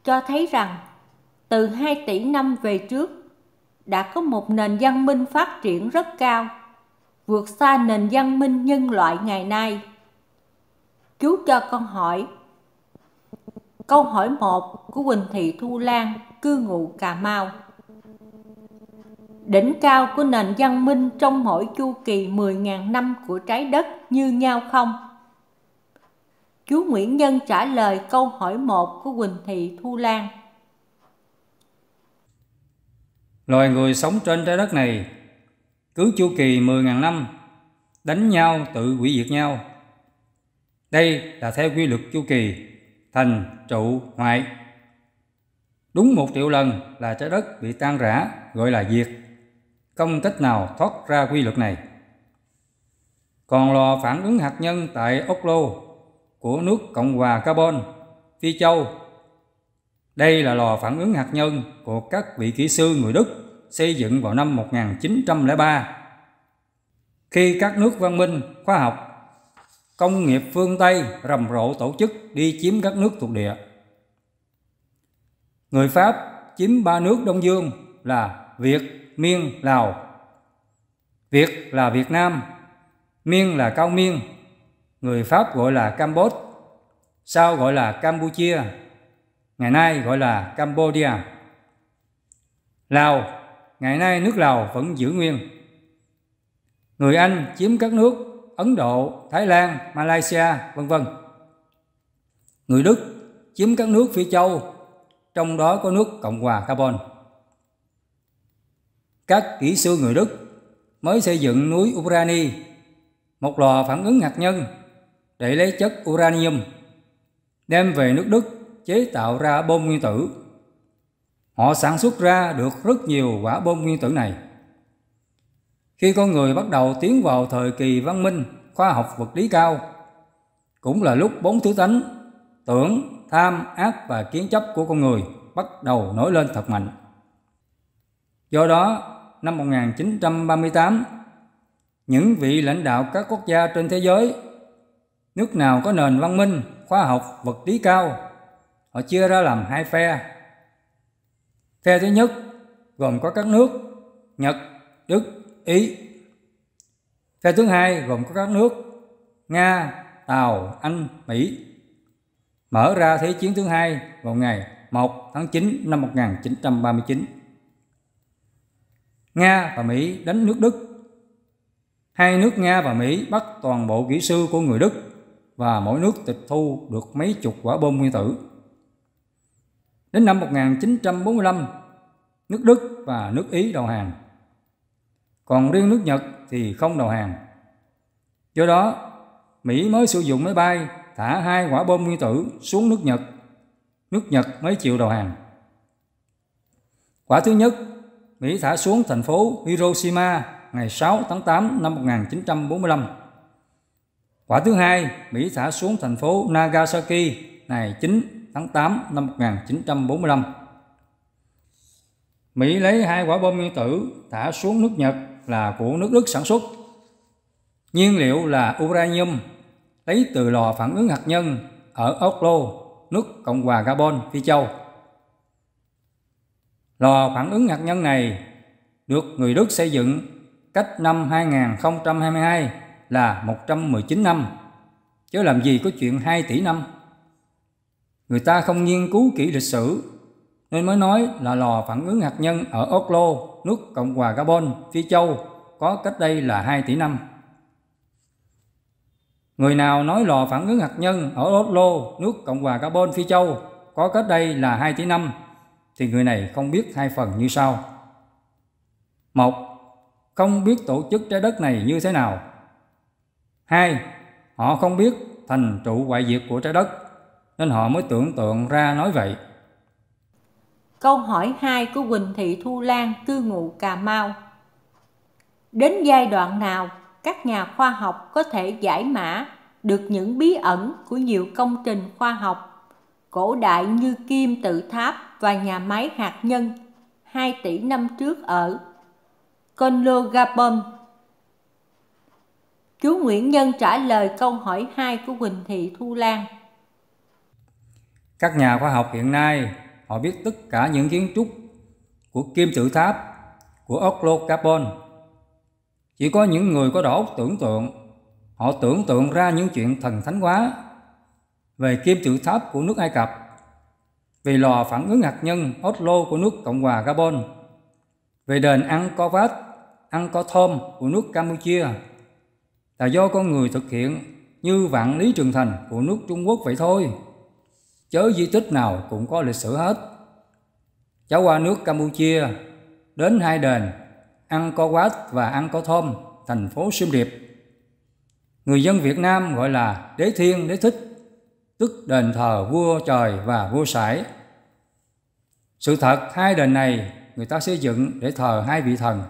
Cho thấy rằng, từ 2 tỷ năm về trước, đã có một nền văn minh phát triển rất cao, vượt xa nền văn minh nhân loại ngày nay. Chú cho con hỏi. Câu hỏi một của Quỳnh Thị Thu Lan, cư ngụ Cà Mau. Đỉnh cao của nền văn minh trong mỗi chu kỳ 10.000 năm của trái đất như nhau không? Chú Nguyễn Nhân trả lời câu hỏi 1 của Quỳnh Thị Thu Lan. Loài người sống trên trái đất này cứ chu kỳ 10.000 năm đánh nhau tự hủy diệt nhau. Đây là theo quy luật chu kỳ thành trụ hoại. Đúng một triệu lần là trái đất bị tan rã gọi là diệt không cách nào thoát ra quy luật này. Còn lò phản ứng hạt nhân tại Oslo của nước Cộng hòa Carbon, Phi Châu. Đây là lò phản ứng hạt nhân của các vị kỹ sư người Đức xây dựng vào năm 1903. Khi các nước văn minh, khoa học, công nghiệp phương Tây rầm rộ tổ chức đi chiếm các nước thuộc địa. Người Pháp chiếm ba nước Đông Dương là Việt, Miên, Lào. Việt là Việt Nam, Miên là Cao Miên, người Pháp gọi là Campuchia, sau gọi là Campuchia, ngày nay gọi là Cambodia. Lào, ngày nay nước Lào vẫn giữ nguyên. Người Anh chiếm các nước Ấn Độ, Thái Lan, Malaysia, vân vân. Người Đức chiếm các nước phía châu, trong đó có nước Cộng hòa Carbon các kỹ sư người Đức mới xây dựng núi Urani, một lò phản ứng hạt nhân để lấy chất uranium, đem về nước Đức chế tạo ra bom nguyên tử. Họ sản xuất ra được rất nhiều quả bom nguyên tử này. Khi con người bắt đầu tiến vào thời kỳ văn minh, khoa học vật lý cao, cũng là lúc bốn thứ tánh, tưởng, tham, ác và kiến chấp của con người bắt đầu nổi lên thật mạnh. Do đó, năm 1938, những vị lãnh đạo các quốc gia trên thế giới, nước nào có nền văn minh, khoa học, vật lý cao, họ chia ra làm hai phe. Phe thứ nhất gồm có các nước Nhật, Đức, Ý. Phe thứ hai gồm có các nước Nga, Tàu, Anh, Mỹ. Mở ra Thế chiến thứ hai vào ngày 1 tháng 9 năm 1939. Nga và Mỹ đánh nước Đức. Hai nước Nga và Mỹ bắt toàn bộ kỹ sư của người Đức và mỗi nước tịch thu được mấy chục quả bom nguyên tử. Đến năm 1945, nước Đức và nước Ý đầu hàng. Còn riêng nước Nhật thì không đầu hàng. Do đó, Mỹ mới sử dụng máy bay thả hai quả bom nguyên tử xuống nước Nhật. Nước Nhật mới chịu đầu hàng. Quả thứ nhất Mỹ thả xuống thành phố Hiroshima ngày 6 tháng 8 năm 1945. Quả thứ hai, Mỹ thả xuống thành phố Nagasaki ngày 9 tháng 8 năm 1945. Mỹ lấy hai quả bom nguyên tử thả xuống nước Nhật là của nước Đức sản xuất. Nhiên liệu là uranium lấy từ lò phản ứng hạt nhân ở Oslo, nước Cộng hòa Gabon, Phi Châu. Lò phản ứng hạt nhân này được người Đức xây dựng cách năm 2022 là 119 năm, chứ làm gì có chuyện 2 tỷ năm. Người ta không nghiên cứu kỹ lịch sử nên mới nói là lò phản ứng hạt nhân ở Oslo, nước Cộng hòa Gabon, Phi Châu có cách đây là 2 tỷ năm. Người nào nói lò phản ứng hạt nhân ở Oslo, nước Cộng hòa Gabon, Phi Châu có cách đây là 2 tỷ năm thì người này không biết hai phần như sau. Một, không biết tổ chức trái đất này như thế nào. Hai, họ không biết thành trụ ngoại diệt của trái đất, nên họ mới tưởng tượng ra nói vậy. Câu hỏi 2 của Quỳnh Thị Thu Lan, cư ngụ Cà Mau. Đến giai đoạn nào các nhà khoa học có thể giải mã được những bí ẩn của nhiều công trình khoa học cổ đại như kim tự tháp và nhà máy hạt nhân 2 tỷ năm trước ở Conlogabom. Chú Nguyễn Nhân trả lời câu hỏi 2 của Quỳnh Thị Thu Lan. Các nhà khoa học hiện nay họ biết tất cả những kiến trúc của kim tự tháp của Carbon. Chỉ có những người có đầu óc tưởng tượng, họ tưởng tượng ra những chuyện thần thánh quá về kim tự tháp của nước Ai Cập, về lò phản ứng hạt nhân Oslo của nước Cộng hòa Gabon, về đền Angkor Angkor Thom của nước Campuchia là do con người thực hiện như vạn lý trường thành của nước Trung Quốc vậy thôi. Chớ di tích nào cũng có lịch sử hết. Cháu qua nước Campuchia, đến hai đền Angkor Wat và Angkor Thom, thành phố Siem Reap. Người dân Việt Nam gọi là Đế Thiên Đế Thích tức đền thờ vua trời và vua sải. Sự thật hai đền này người ta xây dựng để thờ hai vị thần.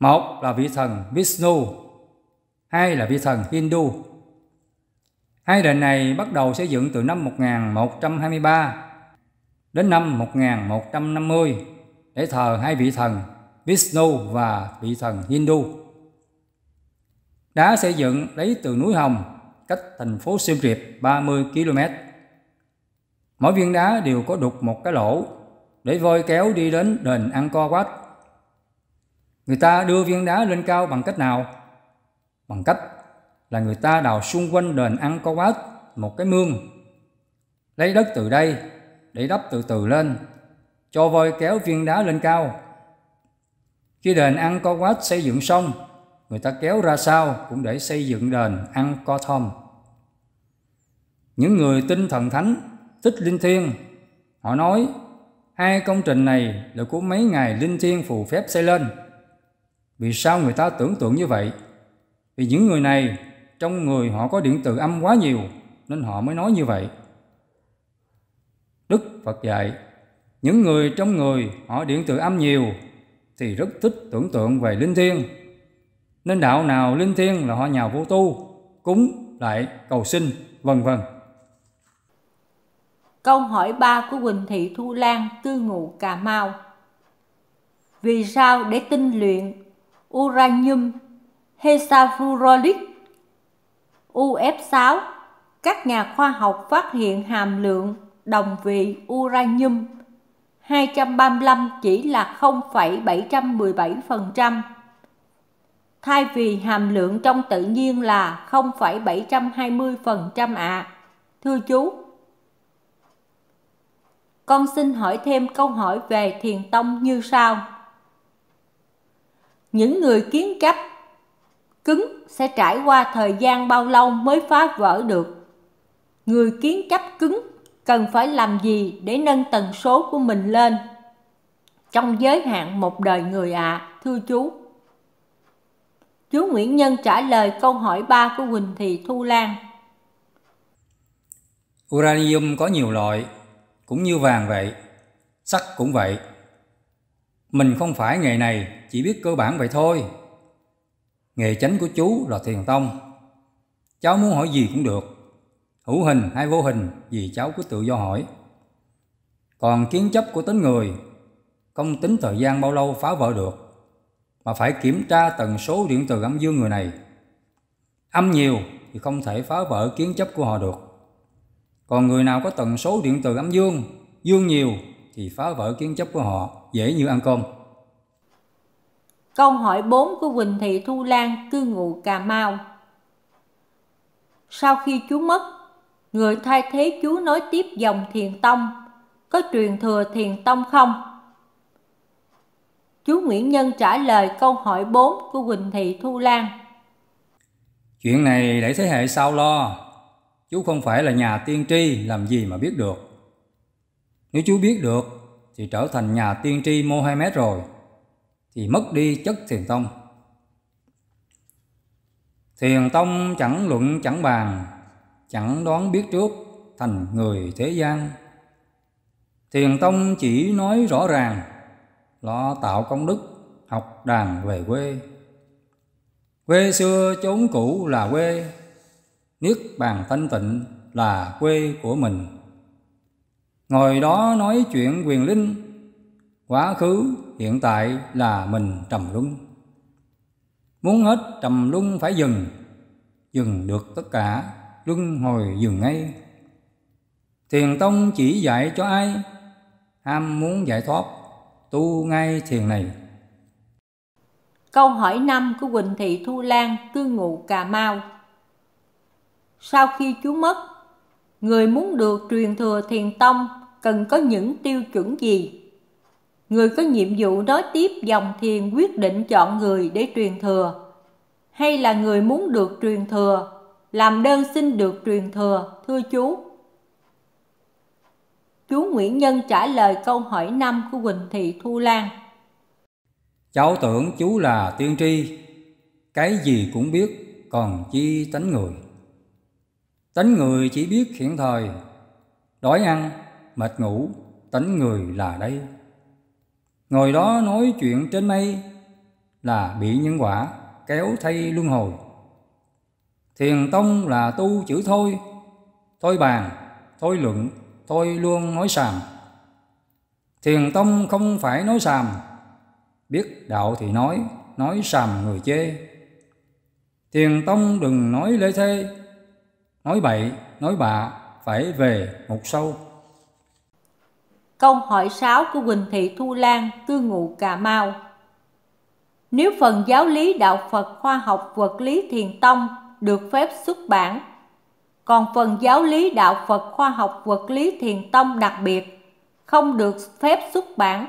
Một là vị thần Vishnu, hai là vị thần Hindu. Hai đền này bắt đầu xây dựng từ năm 1123 đến năm 1150 để thờ hai vị thần Vishnu và vị thần Hindu. Đá xây dựng lấy từ núi Hồng cách thành phố Siem Reap 30 km. Mỗi viên đá đều có đục một cái lỗ để voi kéo đi đến đền Angkor Wat. Người ta đưa viên đá lên cao bằng cách nào? Bằng cách là người ta đào xung quanh đền Angkor Wat một cái mương. Lấy đất từ đây để đắp từ từ lên, cho voi kéo viên đá lên cao. Khi đền Angkor Wat xây dựng xong, người ta kéo ra sao cũng để xây dựng đền ăn co thom. Những người tin thần thánh, thích linh thiêng, họ nói hai công trình này là của mấy ngày linh thiêng phù phép xây lên. Vì sao người ta tưởng tượng như vậy? Vì những người này trong người họ có điện từ âm quá nhiều nên họ mới nói như vậy. Đức Phật dạy, những người trong người họ điện từ âm nhiều thì rất thích tưởng tượng về linh thiêng nên đạo nào linh thiêng là họ nhào vô tu cúng lại cầu sinh vân vân câu hỏi ba của Quỳnh Thị Thu Lan cư ngụ Cà Mau vì sao để tinh luyện uranium hexafluoride UF6 các nhà khoa học phát hiện hàm lượng đồng vị uranium 235 chỉ là 0,717% thay vì hàm lượng trong tự nhiên là 0,720% ạ. À. Thưa chú, con xin hỏi thêm câu hỏi về thiền tông như sau. Những người kiến chấp cứng sẽ trải qua thời gian bao lâu mới phá vỡ được? Người kiến chấp cứng cần phải làm gì để nâng tần số của mình lên? Trong giới hạn một đời người ạ, à, thưa chú. Chú Nguyễn Nhân trả lời câu hỏi 3 của Huỳnh Thị Thu Lan. Uranium có nhiều loại, cũng như vàng vậy, sắt cũng vậy. Mình không phải nghề này, chỉ biết cơ bản vậy thôi. Nghề chánh của chú là thiền tông. Cháu muốn hỏi gì cũng được, hữu hình hay vô hình gì cháu cứ tự do hỏi. Còn kiến chấp của tính người, công tính thời gian bao lâu phá vỡ được mà phải kiểm tra tần số điện từ âm dương người này. Âm nhiều thì không thể phá vỡ kiến chấp của họ được. Còn người nào có tần số điện từ âm dương, dương nhiều thì phá vỡ kiến chấp của họ dễ như ăn cơm. Câu hỏi 4 của Quỳnh Thị Thu Lan, cư ngụ Cà Mau. Sau khi chú mất, người thay thế chú nối tiếp dòng thiền tông. Có truyền thừa thiền tông không? Chú Nguyễn Nhân trả lời câu hỏi 4 của Quỳnh Thị Thu Lan. Chuyện này để thế hệ sau lo. Chú không phải là nhà tiên tri làm gì mà biết được. Nếu chú biết được thì trở thành nhà tiên tri Mohammed rồi. Thì mất đi chất thiền tông. Thiền tông chẳng luận chẳng bàn, chẳng đoán biết trước thành người thế gian. Thiền tông chỉ nói rõ ràng lo tạo công đức học đàn về quê quê xưa chốn cũ là quê niết bàn thanh tịnh là quê của mình ngồi đó nói chuyện quyền linh quá khứ hiện tại là mình trầm luân muốn hết trầm luân phải dừng dừng được tất cả luân hồi dừng ngay thiền tông chỉ dạy cho ai ham muốn giải thoát tu ngay thiền này. Câu hỏi 5 của Quỳnh Thị Thu Lan, cư ngụ Cà Mau. Sau khi chú mất, người muốn được truyền thừa thiền tông cần có những tiêu chuẩn gì? Người có nhiệm vụ nói tiếp dòng thiền quyết định chọn người để truyền thừa hay là người muốn được truyền thừa, làm đơn xin được truyền thừa, thưa chú? chú Nguyễn Nhân trả lời câu hỏi năm của Quỳnh Thị Thu Lan. Cháu tưởng chú là tiên tri, cái gì cũng biết, còn chi tánh người. Tánh người chỉ biết hiện thời, đói ăn, mệt ngủ, tánh người là đây. Ngồi đó nói chuyện trên mây là bị nhân quả kéo thay luân hồi. Thiền tông là tu chữ thôi, thôi bàn, thôi luận, tôi luôn nói sàm. Thiền tông không phải nói sàm, biết đạo thì nói, nói sàm người chê. Thiền tông đừng nói lê thê, nói bậy, nói bạ, phải về một sâu. Câu hỏi sáu của Quỳnh Thị Thu Lan, Cư Ngụ Cà Mau Nếu phần giáo lý đạo Phật khoa học vật lý thiền tông được phép xuất bản còn phần giáo lý đạo Phật khoa học vật lý thiền tông đặc biệt không được phép xuất bản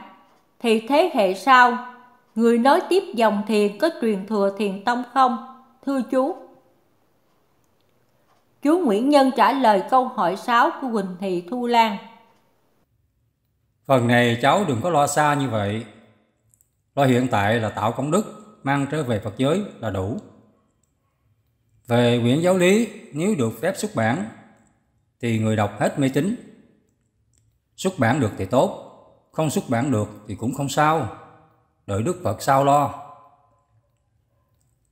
thì thế hệ sau người nói tiếp dòng thiền có truyền thừa thiền tông không thưa chú chú Nguyễn Nhân trả lời câu hỏi 6 của Quỳnh Thị Thu Lan phần này cháu đừng có lo xa như vậy lo hiện tại là tạo công đức mang trở về Phật giới là đủ về quyển giáo lý, nếu được phép xuất bản, thì người đọc hết mê tín. Xuất bản được thì tốt, không xuất bản được thì cũng không sao, đợi Đức Phật sao lo.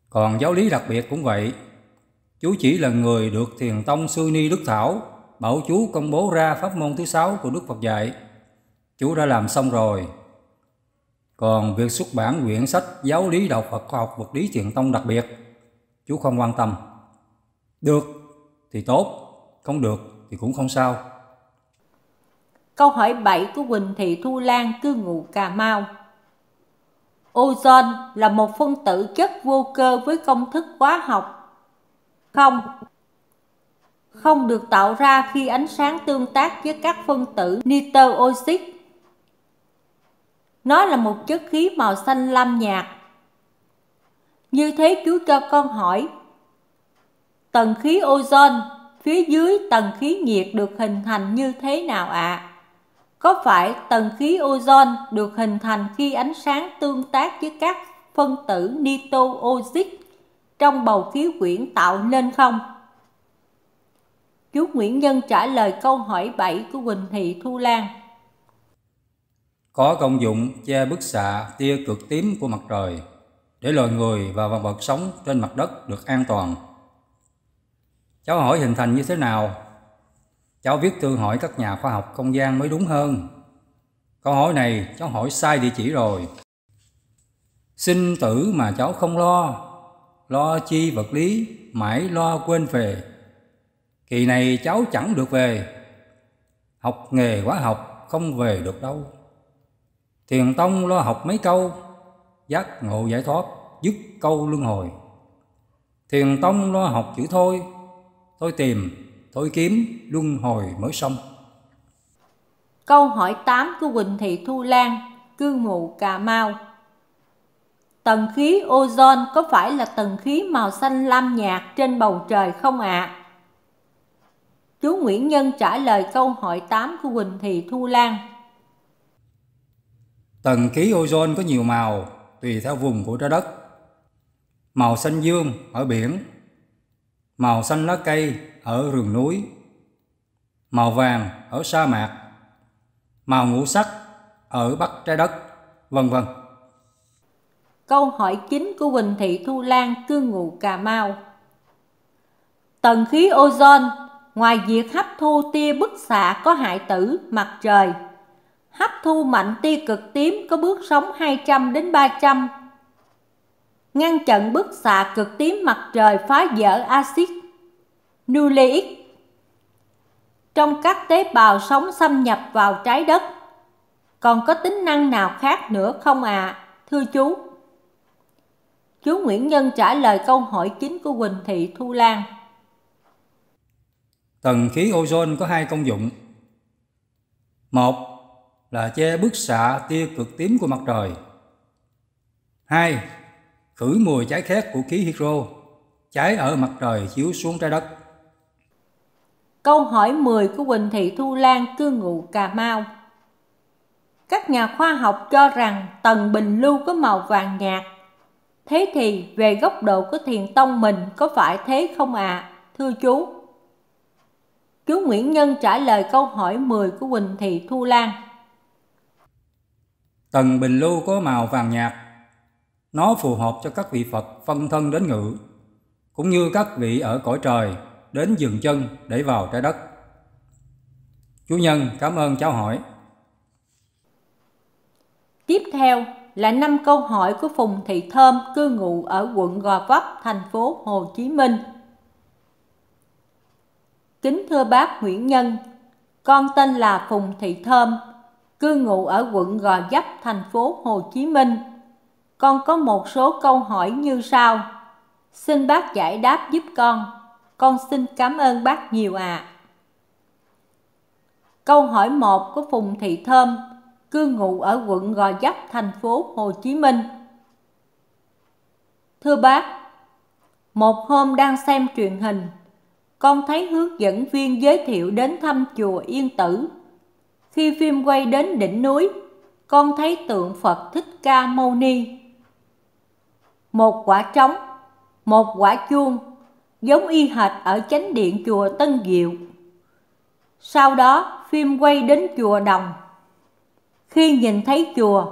Còn giáo lý đặc biệt cũng vậy, chú chỉ là người được Thiền Tông Sư Ni Đức Thảo, bảo chú công bố ra pháp môn thứ sáu của Đức Phật dạy. Chú đã làm xong rồi. Còn việc xuất bản quyển sách giáo lý đạo Phật học vật lý Thiền Tông đặc biệt chú không quan tâm. Được thì tốt, không được thì cũng không sao. Câu hỏi 7 của Quỳnh Thị Thu Lan cư ngụ Cà Mau. Ozone là một phân tử chất vô cơ với công thức hóa học. Không. Không được tạo ra khi ánh sáng tương tác với các phân tử nitơ oxit. Nó là một chất khí màu xanh lam nhạt như thế cứu cho con hỏi. Tầng khí ozone phía dưới tầng khí nhiệt được hình thành như thế nào ạ? À? Có phải tầng khí ozone được hình thành khi ánh sáng tương tác với các phân tử nitro oxit trong bầu khí quyển tạo nên không? Chú Nguyễn Nhân trả lời câu hỏi 7 của Quỳnh Thị Thu Lan. Có công dụng che bức xạ tia cực tím của mặt trời để loài người và vật vật sống trên mặt đất được an toàn. Cháu hỏi hình thành như thế nào? Cháu viết thư hỏi các nhà khoa học không gian mới đúng hơn. Câu hỏi này cháu hỏi sai địa chỉ rồi. Sinh tử mà cháu không lo, lo chi vật lý, mãi lo quên về. Kỳ này cháu chẳng được về, học nghề quá học không về được đâu. Thiền Tông lo học mấy câu, giác ngộ giải thoát, dứt câu luân hồi. Thiền tông lo học chữ thôi, thôi tìm, thôi kiếm, luân hồi mới xong. Câu hỏi 8 của Quỳnh Thị Thu Lan, cư ngụ Cà Mau. Tầng khí ozone có phải là tầng khí màu xanh lam nhạt trên bầu trời không ạ? À? Chú Nguyễn Nhân trả lời câu hỏi 8 của Quỳnh Thị Thu Lan. Tầng khí ozone có nhiều màu, tùy theo vùng của trái đất. Màu xanh dương ở biển, màu xanh lá cây ở rừng núi, màu vàng ở sa mạc, màu ngũ sắc ở bắc trái đất, vân vân. Câu hỏi chính của Quỳnh Thị Thu Lan cư ngụ Cà Mau. Tầng khí ozone ngoài việc hấp thu tia bức xạ có hại tử mặt trời hấp thu mạnh tia cực tím có bước sóng 200 đến 300 ngăn chặn bức xạ cực tím mặt trời phá vỡ axit nucleic trong các tế bào sống xâm nhập vào trái đất. Còn có tính năng nào khác nữa không ạ? À? Thưa chú. Chú Nguyễn Nhân trả lời câu hỏi chính của Quỳnh Thị Thu Lan. Tầng khí ozone có hai công dụng. Một là che bức xạ tia cực tím của mặt trời. 2. Khử mùi cháy khét của khí hydro, cháy ở mặt trời chiếu xuống trái đất. Câu hỏi 10 của Quỳnh Thị Thu Lan cư ngụ Cà Mau Các nhà khoa học cho rằng tầng bình lưu có màu vàng nhạt. Thế thì về góc độ của thiền tông mình có phải thế không ạ? À? Thưa chú, Chú Nguyễn Nhân trả lời câu hỏi 10 của Quỳnh Thị Thu Lan. Tần bình lưu có màu vàng nhạt. Nó phù hợp cho các vị Phật phân thân đến ngự, cũng như các vị ở cõi trời đến dừng chân để vào trái đất. Chú nhân cảm ơn cháu hỏi. Tiếp theo là năm câu hỏi của Phùng Thị Thơm cư ngụ ở quận Gò Vấp, thành phố Hồ Chí Minh. Kính thưa bác Nguyễn Nhân, con tên là Phùng Thị Thơm, cư ngụ ở quận Gò Vấp, thành phố Hồ Chí Minh. Con có một số câu hỏi như sau. Xin bác giải đáp giúp con. Con xin cảm ơn bác nhiều ạ. À. Câu hỏi 1 của Phùng Thị Thơm, cư ngụ ở quận Gò Vấp, thành phố Hồ Chí Minh. Thưa bác, một hôm đang xem truyền hình, con thấy hướng dẫn viên giới thiệu đến thăm chùa Yên Tử khi phim quay đến đỉnh núi, con thấy tượng Phật Thích Ca Mâu Ni. Một quả trống, một quả chuông, giống y hệt ở chánh điện chùa Tân Diệu. Sau đó, phim quay đến chùa Đồng. Khi nhìn thấy chùa,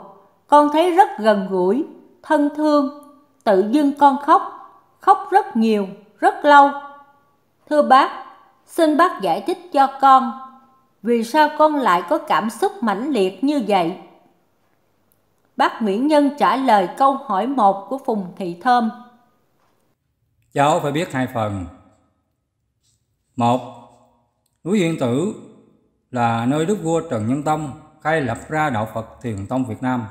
con thấy rất gần gũi, thân thương, tự dưng con khóc, khóc rất nhiều, rất lâu. Thưa bác, xin bác giải thích cho con vì sao con lại có cảm xúc mãnh liệt như vậy? Bác Nguyễn Nhân trả lời câu hỏi một của Phùng Thị Thơm. Cháu phải biết hai phần. Một, núi Yên Tử là nơi Đức Vua Trần Nhân Tông khai lập ra Đạo Phật Thiền Tông Việt Nam.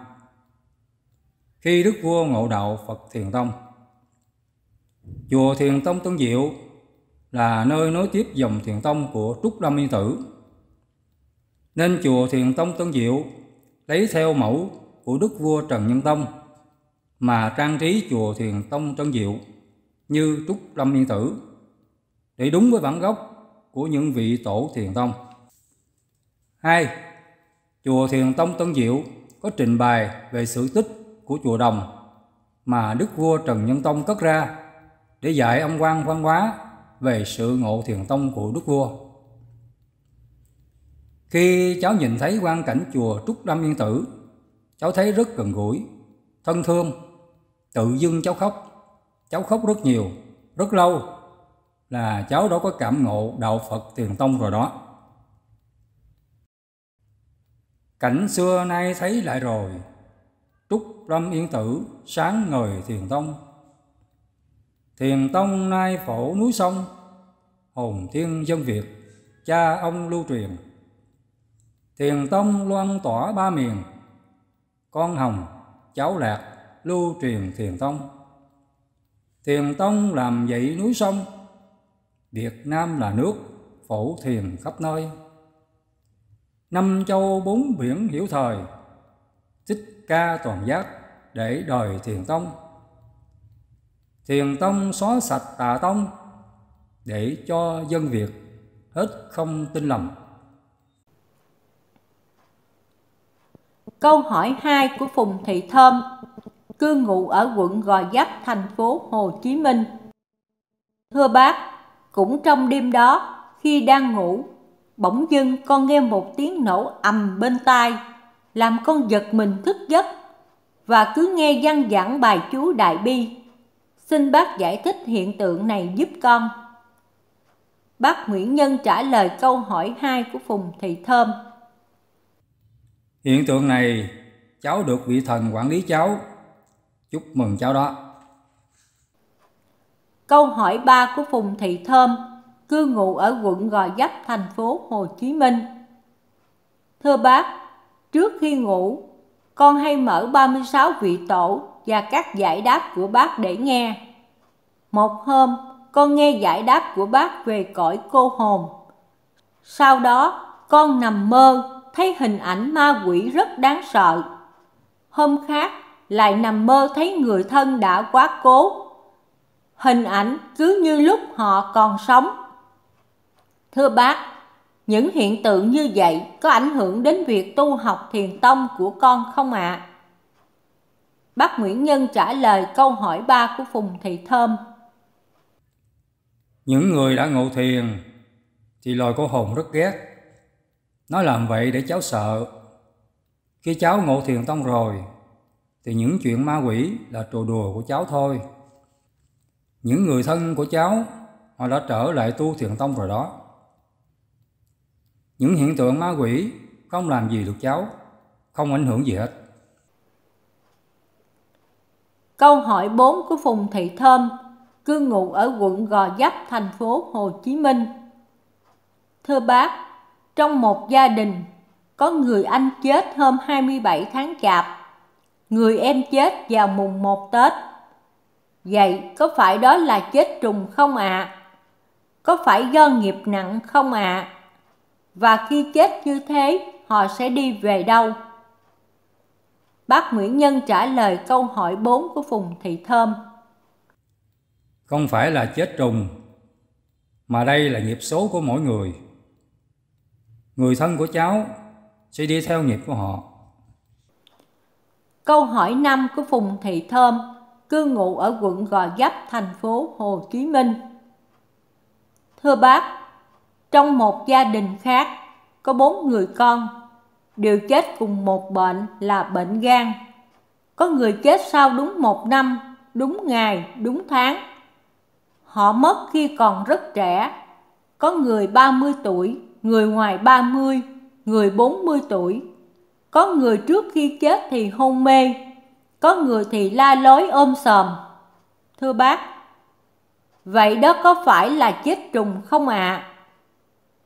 Khi Đức Vua ngộ đạo Phật Thiền Tông, Chùa Thiền Tông Tân Diệu là nơi nối tiếp dòng Thiền Tông của Trúc Lâm Yên Tử nên chùa Thiền Tông Tân Diệu lấy theo mẫu của đức vua Trần Nhân Tông mà trang trí chùa Thiền Tông Tân Diệu như Trúc Lâm Yên Tử để đúng với bản gốc của những vị tổ Thiền Tông. 2. Chùa Thiền Tông Tân Diệu có trình bày về sự tích của chùa Đồng mà Đức vua Trần Nhân Tông cất ra để dạy ông quan văn hóa về sự ngộ Thiền Tông của Đức vua. Khi cháu nhìn thấy quang cảnh chùa Trúc Lâm Yên Tử, cháu thấy rất gần gũi, thân thương. Tự dưng cháu khóc, cháu khóc rất nhiều, rất lâu là cháu đã có cảm ngộ đạo Phật Tiền Tông rồi đó. Cảnh xưa nay thấy lại rồi, Trúc Lâm Yên Tử sáng ngời Thiền Tông. Thiền Tông nay phổ núi sông, hồn thiên dân Việt, cha ông lưu truyền thiền tông loan tỏa ba miền con hồng cháu lạc lưu truyền thiền tông thiền tông làm dậy núi sông việt nam là nước phổ thiền khắp nơi năm châu bốn biển hiểu thời tích ca toàn giác để đời thiền tông thiền tông xóa sạch tà tông để cho dân việt hết không tin lầm Câu hỏi 2 của Phùng Thị Thơm, cư ngụ ở quận Gò Vấp, thành phố Hồ Chí Minh. Thưa bác, cũng trong đêm đó, khi đang ngủ, bỗng dưng con nghe một tiếng nổ ầm bên tai, làm con giật mình thức giấc và cứ nghe văng giảng bài chú Đại Bi. Xin bác giải thích hiện tượng này giúp con. Bác Nguyễn Nhân trả lời câu hỏi 2 của Phùng Thị Thơm. Hiện tượng này cháu được vị thần quản lý cháu. Chúc mừng cháu đó. Câu hỏi 3 của Phùng Thị Thơm, cư ngụ ở quận Gò Vấp, thành phố Hồ Chí Minh. Thưa bác, trước khi ngủ, con hay mở 36 vị tổ và các giải đáp của bác để nghe. Một hôm, con nghe giải đáp của bác về cõi cô hồn. Sau đó, con nằm mơ thấy hình ảnh ma quỷ rất đáng sợ. Hôm khác, lại nằm mơ thấy người thân đã quá cố. Hình ảnh cứ như lúc họ còn sống. Thưa bác, những hiện tượng như vậy có ảnh hưởng đến việc tu học thiền tông của con không ạ? À? Bác Nguyễn Nhân trả lời câu hỏi ba của Phùng Thị Thơm. Những người đã ngộ thiền thì loài cô hồn rất ghét Nói làm vậy để cháu sợ. Khi cháu ngộ thiền tông rồi, thì những chuyện ma quỷ là trò đùa của cháu thôi. Những người thân của cháu, họ đã trở lại tu thiền tông rồi đó. Những hiện tượng ma quỷ không làm gì được cháu, không ảnh hưởng gì hết. Câu hỏi 4 của Phùng Thị Thơm, cư ngụ ở quận Gò dấp thành phố Hồ Chí Minh. Thưa bác, trong một gia đình, có người anh chết hôm 27 tháng Chạp, người em chết vào mùng 1 Tết. Vậy có phải đó là chết trùng không ạ? À? Có phải do nghiệp nặng không ạ? À? Và khi chết như thế, họ sẽ đi về đâu? Bác Nguyễn Nhân trả lời câu hỏi 4 của Phùng Thị Thơm. Không phải là chết trùng, mà đây là nghiệp số của mỗi người người thân của cháu sẽ đi theo nghiệp của họ. Câu hỏi 5 của Phùng Thị Thơm, cư ngụ ở quận Gò Vấp, thành phố Hồ Chí Minh. Thưa bác, trong một gia đình khác có bốn người con đều chết cùng một bệnh là bệnh gan. Có người chết sau đúng một năm, đúng ngày, đúng tháng. Họ mất khi còn rất trẻ, có người 30 tuổi, người ngoài 30, người 40 tuổi. Có người trước khi chết thì hôn mê, có người thì la lối ôm sòm. Thưa bác, vậy đó có phải là chết trùng không ạ? À?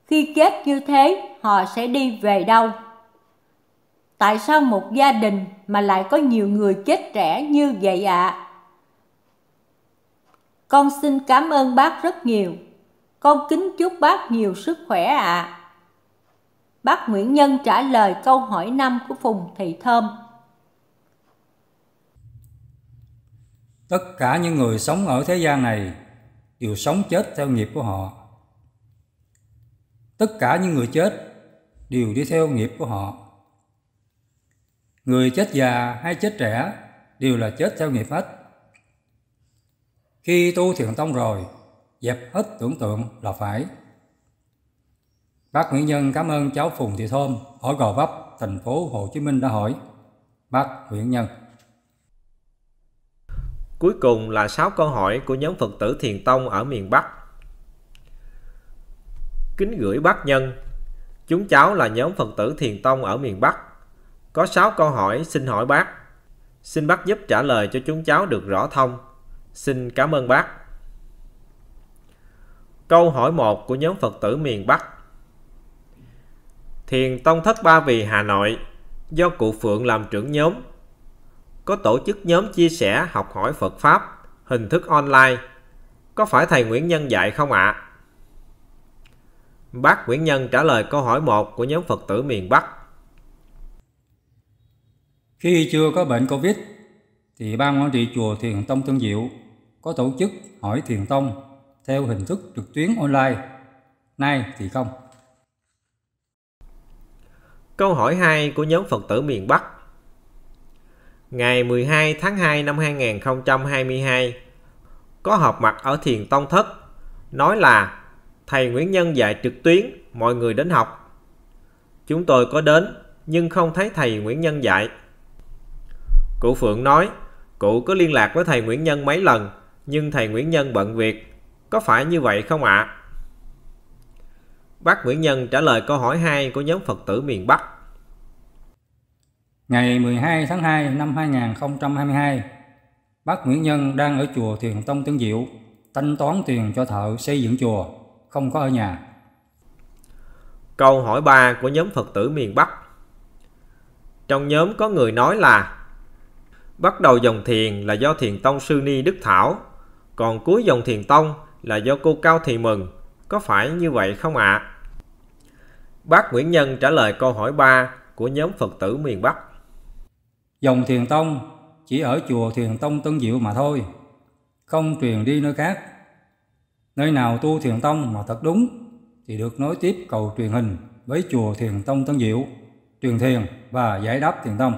Khi chết như thế, họ sẽ đi về đâu? Tại sao một gia đình mà lại có nhiều người chết trẻ như vậy ạ? À? Con xin cảm ơn bác rất nhiều. Con kính chúc bác nhiều sức khỏe ạ. À. Bác Nguyễn Nhân trả lời câu hỏi năm của Phùng Thị Thơm. Tất cả những người sống ở thế gian này đều sống chết theo nghiệp của họ. Tất cả những người chết đều đi theo nghiệp của họ. Người chết già hay chết trẻ đều là chết theo nghiệp hết. Khi tu thiền tông rồi, dẹp hết tưởng tượng là phải. Bác Nguyễn Nhân cảm ơn cháu Phùng Thị Thôm ở Gò Vấp, thành phố Hồ Chí Minh đã hỏi. Bác Nguyễn Nhân Cuối cùng là 6 câu hỏi của nhóm Phật tử Thiền Tông ở miền Bắc. Kính gửi bác Nhân, chúng cháu là nhóm Phật tử Thiền Tông ở miền Bắc. Có 6 câu hỏi xin hỏi bác. Xin bác giúp trả lời cho chúng cháu được rõ thông. Xin cảm ơn bác. Câu hỏi 1 của nhóm Phật tử miền Bắc Thiền Tông Thất Ba Vì Hà Nội do cụ Phượng làm trưởng nhóm có tổ chức nhóm chia sẻ học hỏi Phật Pháp hình thức online có phải thầy Nguyễn Nhân dạy không ạ? À? Bác Nguyễn Nhân trả lời câu hỏi 1 của nhóm Phật tử miền Bắc. Khi chưa có bệnh Covid thì ban quản trị chùa Thiền Tông Tân Diệu có tổ chức hỏi Thiền Tông theo hình thức trực tuyến online. Nay thì không. Câu hỏi 2 của nhóm Phật tử miền Bắc Ngày 12 tháng 2 năm 2022 có họp mặt ở Thiền Tông Thất nói là Thầy Nguyễn Nhân dạy trực tuyến mọi người đến học. Chúng tôi có đến nhưng không thấy thầy Nguyễn Nhân dạy. Cụ Phượng nói, cụ có liên lạc với thầy Nguyễn Nhân mấy lần nhưng thầy Nguyễn Nhân bận việc có phải như vậy không ạ? À? Bác Nguyễn Nhân trả lời câu hỏi 2 của nhóm Phật tử miền Bắc. Ngày 12 tháng 2 năm 2022, bác Nguyễn Nhân đang ở chùa Thiền Tông Tương Diệu, thanh toán tiền cho thợ xây dựng chùa, không có ở nhà. Câu hỏi 3 của nhóm Phật tử miền Bắc. Trong nhóm có người nói là bắt đầu dòng thiền là do Thiền Tông Sư Ni Đức Thảo, còn cuối dòng Thiền Tông là do cô Cao Thị Mừng, có phải như vậy không ạ? À? Bác Nguyễn Nhân trả lời câu hỏi 3 của nhóm Phật tử miền Bắc. Dòng Thiền Tông chỉ ở chùa Thiền Tông Tân Diệu mà thôi, không truyền đi nơi khác. Nơi nào tu Thiền Tông mà thật đúng thì được nối tiếp cầu truyền hình với chùa Thiền Tông Tân Diệu, truyền thiền và giải đáp Thiền Tông.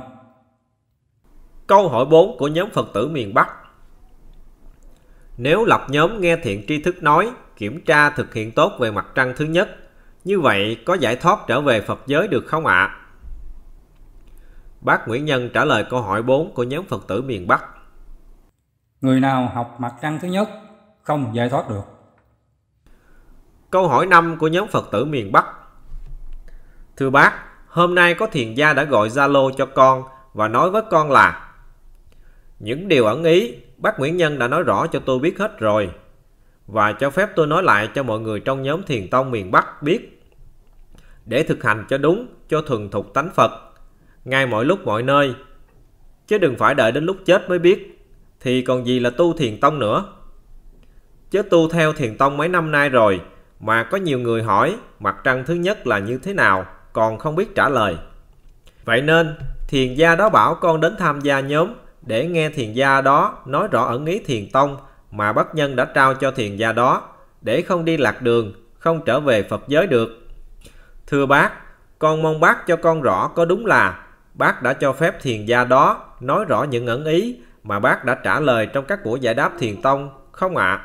Câu hỏi 4 của nhóm Phật tử miền Bắc nếu lập nhóm nghe thiện tri thức nói, kiểm tra thực hiện tốt về mặt trăng thứ nhất, như vậy có giải thoát trở về Phật giới được không ạ? À? Bác Nguyễn Nhân trả lời câu hỏi 4 của nhóm Phật tử miền Bắc. Người nào học mặt trăng thứ nhất không giải thoát được. Câu hỏi 5 của nhóm Phật tử miền Bắc. Thưa bác, hôm nay có thiền gia đã gọi Zalo cho con và nói với con là những điều ẩn ý bác Nguyễn Nhân đã nói rõ cho tôi biết hết rồi. Và cho phép tôi nói lại cho mọi người trong nhóm thiền tông miền Bắc biết. Để thực hành cho đúng, cho thuần thục tánh Phật, ngay mọi lúc mọi nơi. Chứ đừng phải đợi đến lúc chết mới biết, thì còn gì là tu thiền tông nữa. Chứ tu theo thiền tông mấy năm nay rồi, mà có nhiều người hỏi mặt trăng thứ nhất là như thế nào, còn không biết trả lời. Vậy nên, thiền gia đó bảo con đến tham gia nhóm để nghe thiền gia đó nói rõ ẩn ý thiền tông mà bất nhân đã trao cho thiền gia đó để không đi lạc đường, không trở về Phật giới được. Thưa bác, con mong bác cho con rõ có đúng là bác đã cho phép thiền gia đó nói rõ những ẩn ý mà bác đã trả lời trong các buổi giải đáp thiền tông không ạ? À?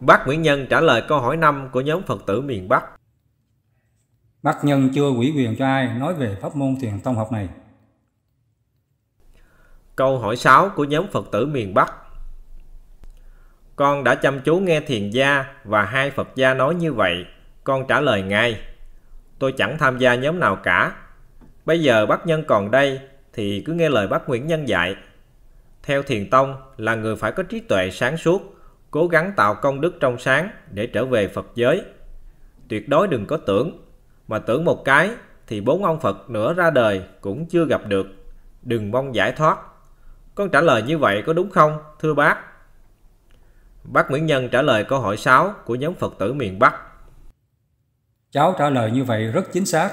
Bác Nguyễn Nhân trả lời câu hỏi năm của nhóm Phật tử miền Bắc. Bác Nhân chưa ủy quyền cho ai nói về pháp môn thiền tông học này. Câu hỏi 6 của nhóm Phật tử miền Bắc Con đã chăm chú nghe thiền gia và hai Phật gia nói như vậy. Con trả lời ngay. Tôi chẳng tham gia nhóm nào cả. Bây giờ bác Nhân còn đây thì cứ nghe lời bác Nguyễn Nhân dạy. Theo Thiền Tông là người phải có trí tuệ sáng suốt, cố gắng tạo công đức trong sáng để trở về Phật giới. Tuyệt đối đừng có tưởng, mà tưởng một cái thì bốn ông Phật nữa ra đời cũng chưa gặp được. Đừng mong giải thoát con trả lời như vậy có đúng không, thưa bác? Bác Nguyễn Nhân trả lời câu hỏi 6 của nhóm Phật tử miền Bắc. Cháu trả lời như vậy rất chính xác.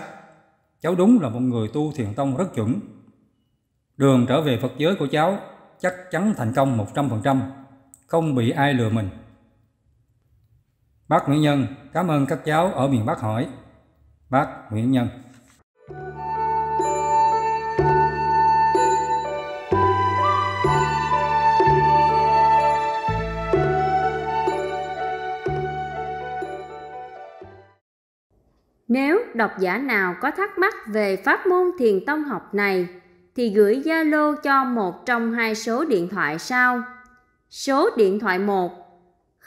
Cháu đúng là một người tu thiền tông rất chuẩn. Đường trở về Phật giới của cháu chắc chắn thành công 100%, không bị ai lừa mình. Bác Nguyễn Nhân, cảm ơn các cháu ở miền Bắc hỏi. Bác Nguyễn Nhân Nếu độc giả nào có thắc mắc về pháp môn thiền tông học này thì gửi Zalo cho một trong hai số điện thoại sau. Số điện thoại 1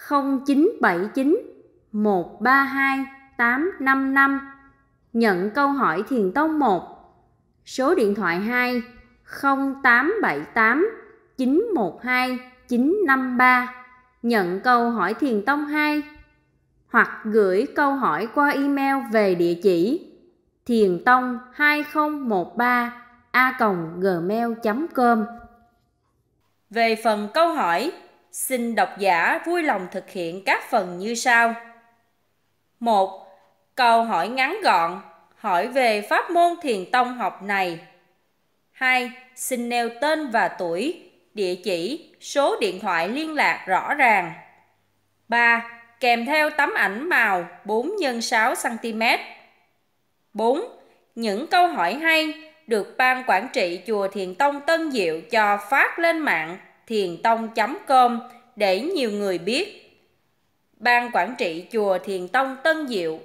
0979 132 855 nhận câu hỏi thiền tông 1. Số điện thoại 2 0878 912 953 nhận câu hỏi thiền tông 2 hoặc gửi câu hỏi qua email về địa chỉ thiền tông 2013 a gmail.com Về phần câu hỏi, xin độc giả vui lòng thực hiện các phần như sau. 1. Câu hỏi ngắn gọn, hỏi về pháp môn thiền tông học này. 2. Xin nêu tên và tuổi, địa chỉ, số điện thoại liên lạc rõ ràng. 3 kèm theo tấm ảnh màu 4 x 6 cm. 4. Những câu hỏi hay được ban quản trị chùa Thiền Tông Tân Diệu cho phát lên mạng thiền tông.com để nhiều người biết. Ban quản trị chùa Thiền Tông Tân Diệu